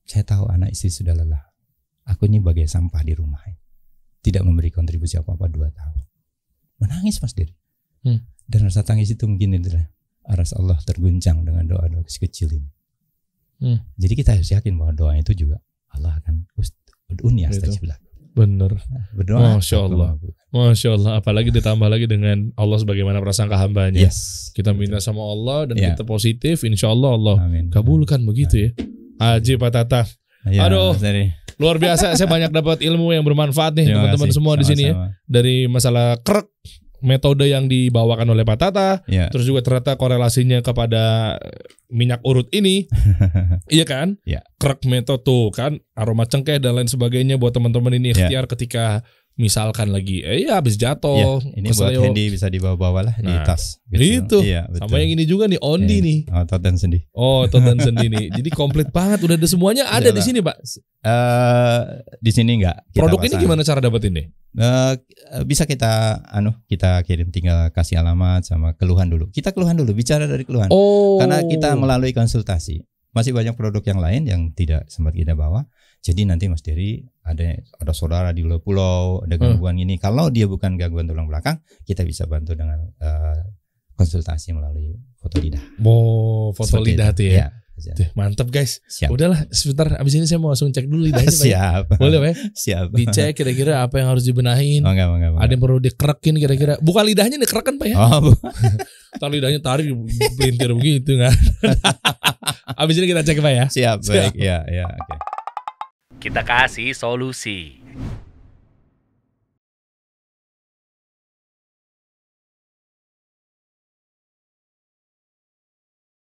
saya tahu anak istri sudah lelah. Aku ini bagai sampah di rumah ini. Tidak memberi kontribusi apa-apa dua tahun. Menangis Mas Dir. Hmm. Dan rasa tangis itu mungkin adalah aras Allah terguncang dengan doa-doa kecil ini. Hmm. Jadi kita harus yakin bahwa doa itu juga Allah akan dunia ya Bener. Berdoa. Masya Allah. Masya Allah. Apalagi ditambah lagi dengan Allah sebagaimana prasangka hambanya. Yes. Kita minta sama Allah dan yeah. kita positif. Insya Allah Allah Amin. kabulkan begitu ya. Aji Pak Tata. Ya, Aduh. Luar biasa. saya banyak dapat ilmu yang bermanfaat nih teman-teman semua di sini ya. Dari masalah krek metode yang dibawakan oleh Pak Tata, yeah. terus juga ternyata korelasinya kepada minyak urut ini, iya kan? Yeah. Krek metode tuh kan aroma cengkeh dan lain sebagainya buat teman-teman ini iya. ikhtiar yeah. ketika misalkan lagi eh ya habis jatuh ya, ini buat handy bisa dibawa-bawa lah nah, di tas gitu. itu iya, betul. sama yang ini juga nih ondi yeah. nih Oh, dan sendi oh otot sendi nih jadi komplit banget udah ada semuanya ada eh, di sini pak uh, di sini enggak produk pasang. ini gimana cara dapetin nih uh, bisa kita anu kita kirim tinggal kasih alamat sama keluhan dulu kita keluhan dulu bicara dari keluhan oh. karena kita oh. melalui konsultasi masih banyak produk yang lain yang tidak sempat kita bawa jadi nanti Mas Dery ada ada saudara di luar pulau, ada hmm. gangguan hmm. ini. Kalau dia bukan gangguan tulang belakang, kita bisa bantu dengan uh, konsultasi melalui foto lidah. Oh, foto Seperti lidah tuh ya. ya. Tuh, mantap guys. Siap. Udahlah sebentar abis ini saya mau langsung cek dulu lidahnya. Siap. Pak. Boleh ya? Siap. Dicek kira-kira apa yang harus dibenahin. Oh, enggak, enggak, enggak. Ada yang perlu dikerekin kira-kira. Bukan lidahnya dikerekan Pak ya. Oh, Ntar lidahnya tarik belintir begitu kan. abis ini kita cek Pak ya. Siap, Siap. baik. Ya, ya, oke. Okay. Kita kasih solusi.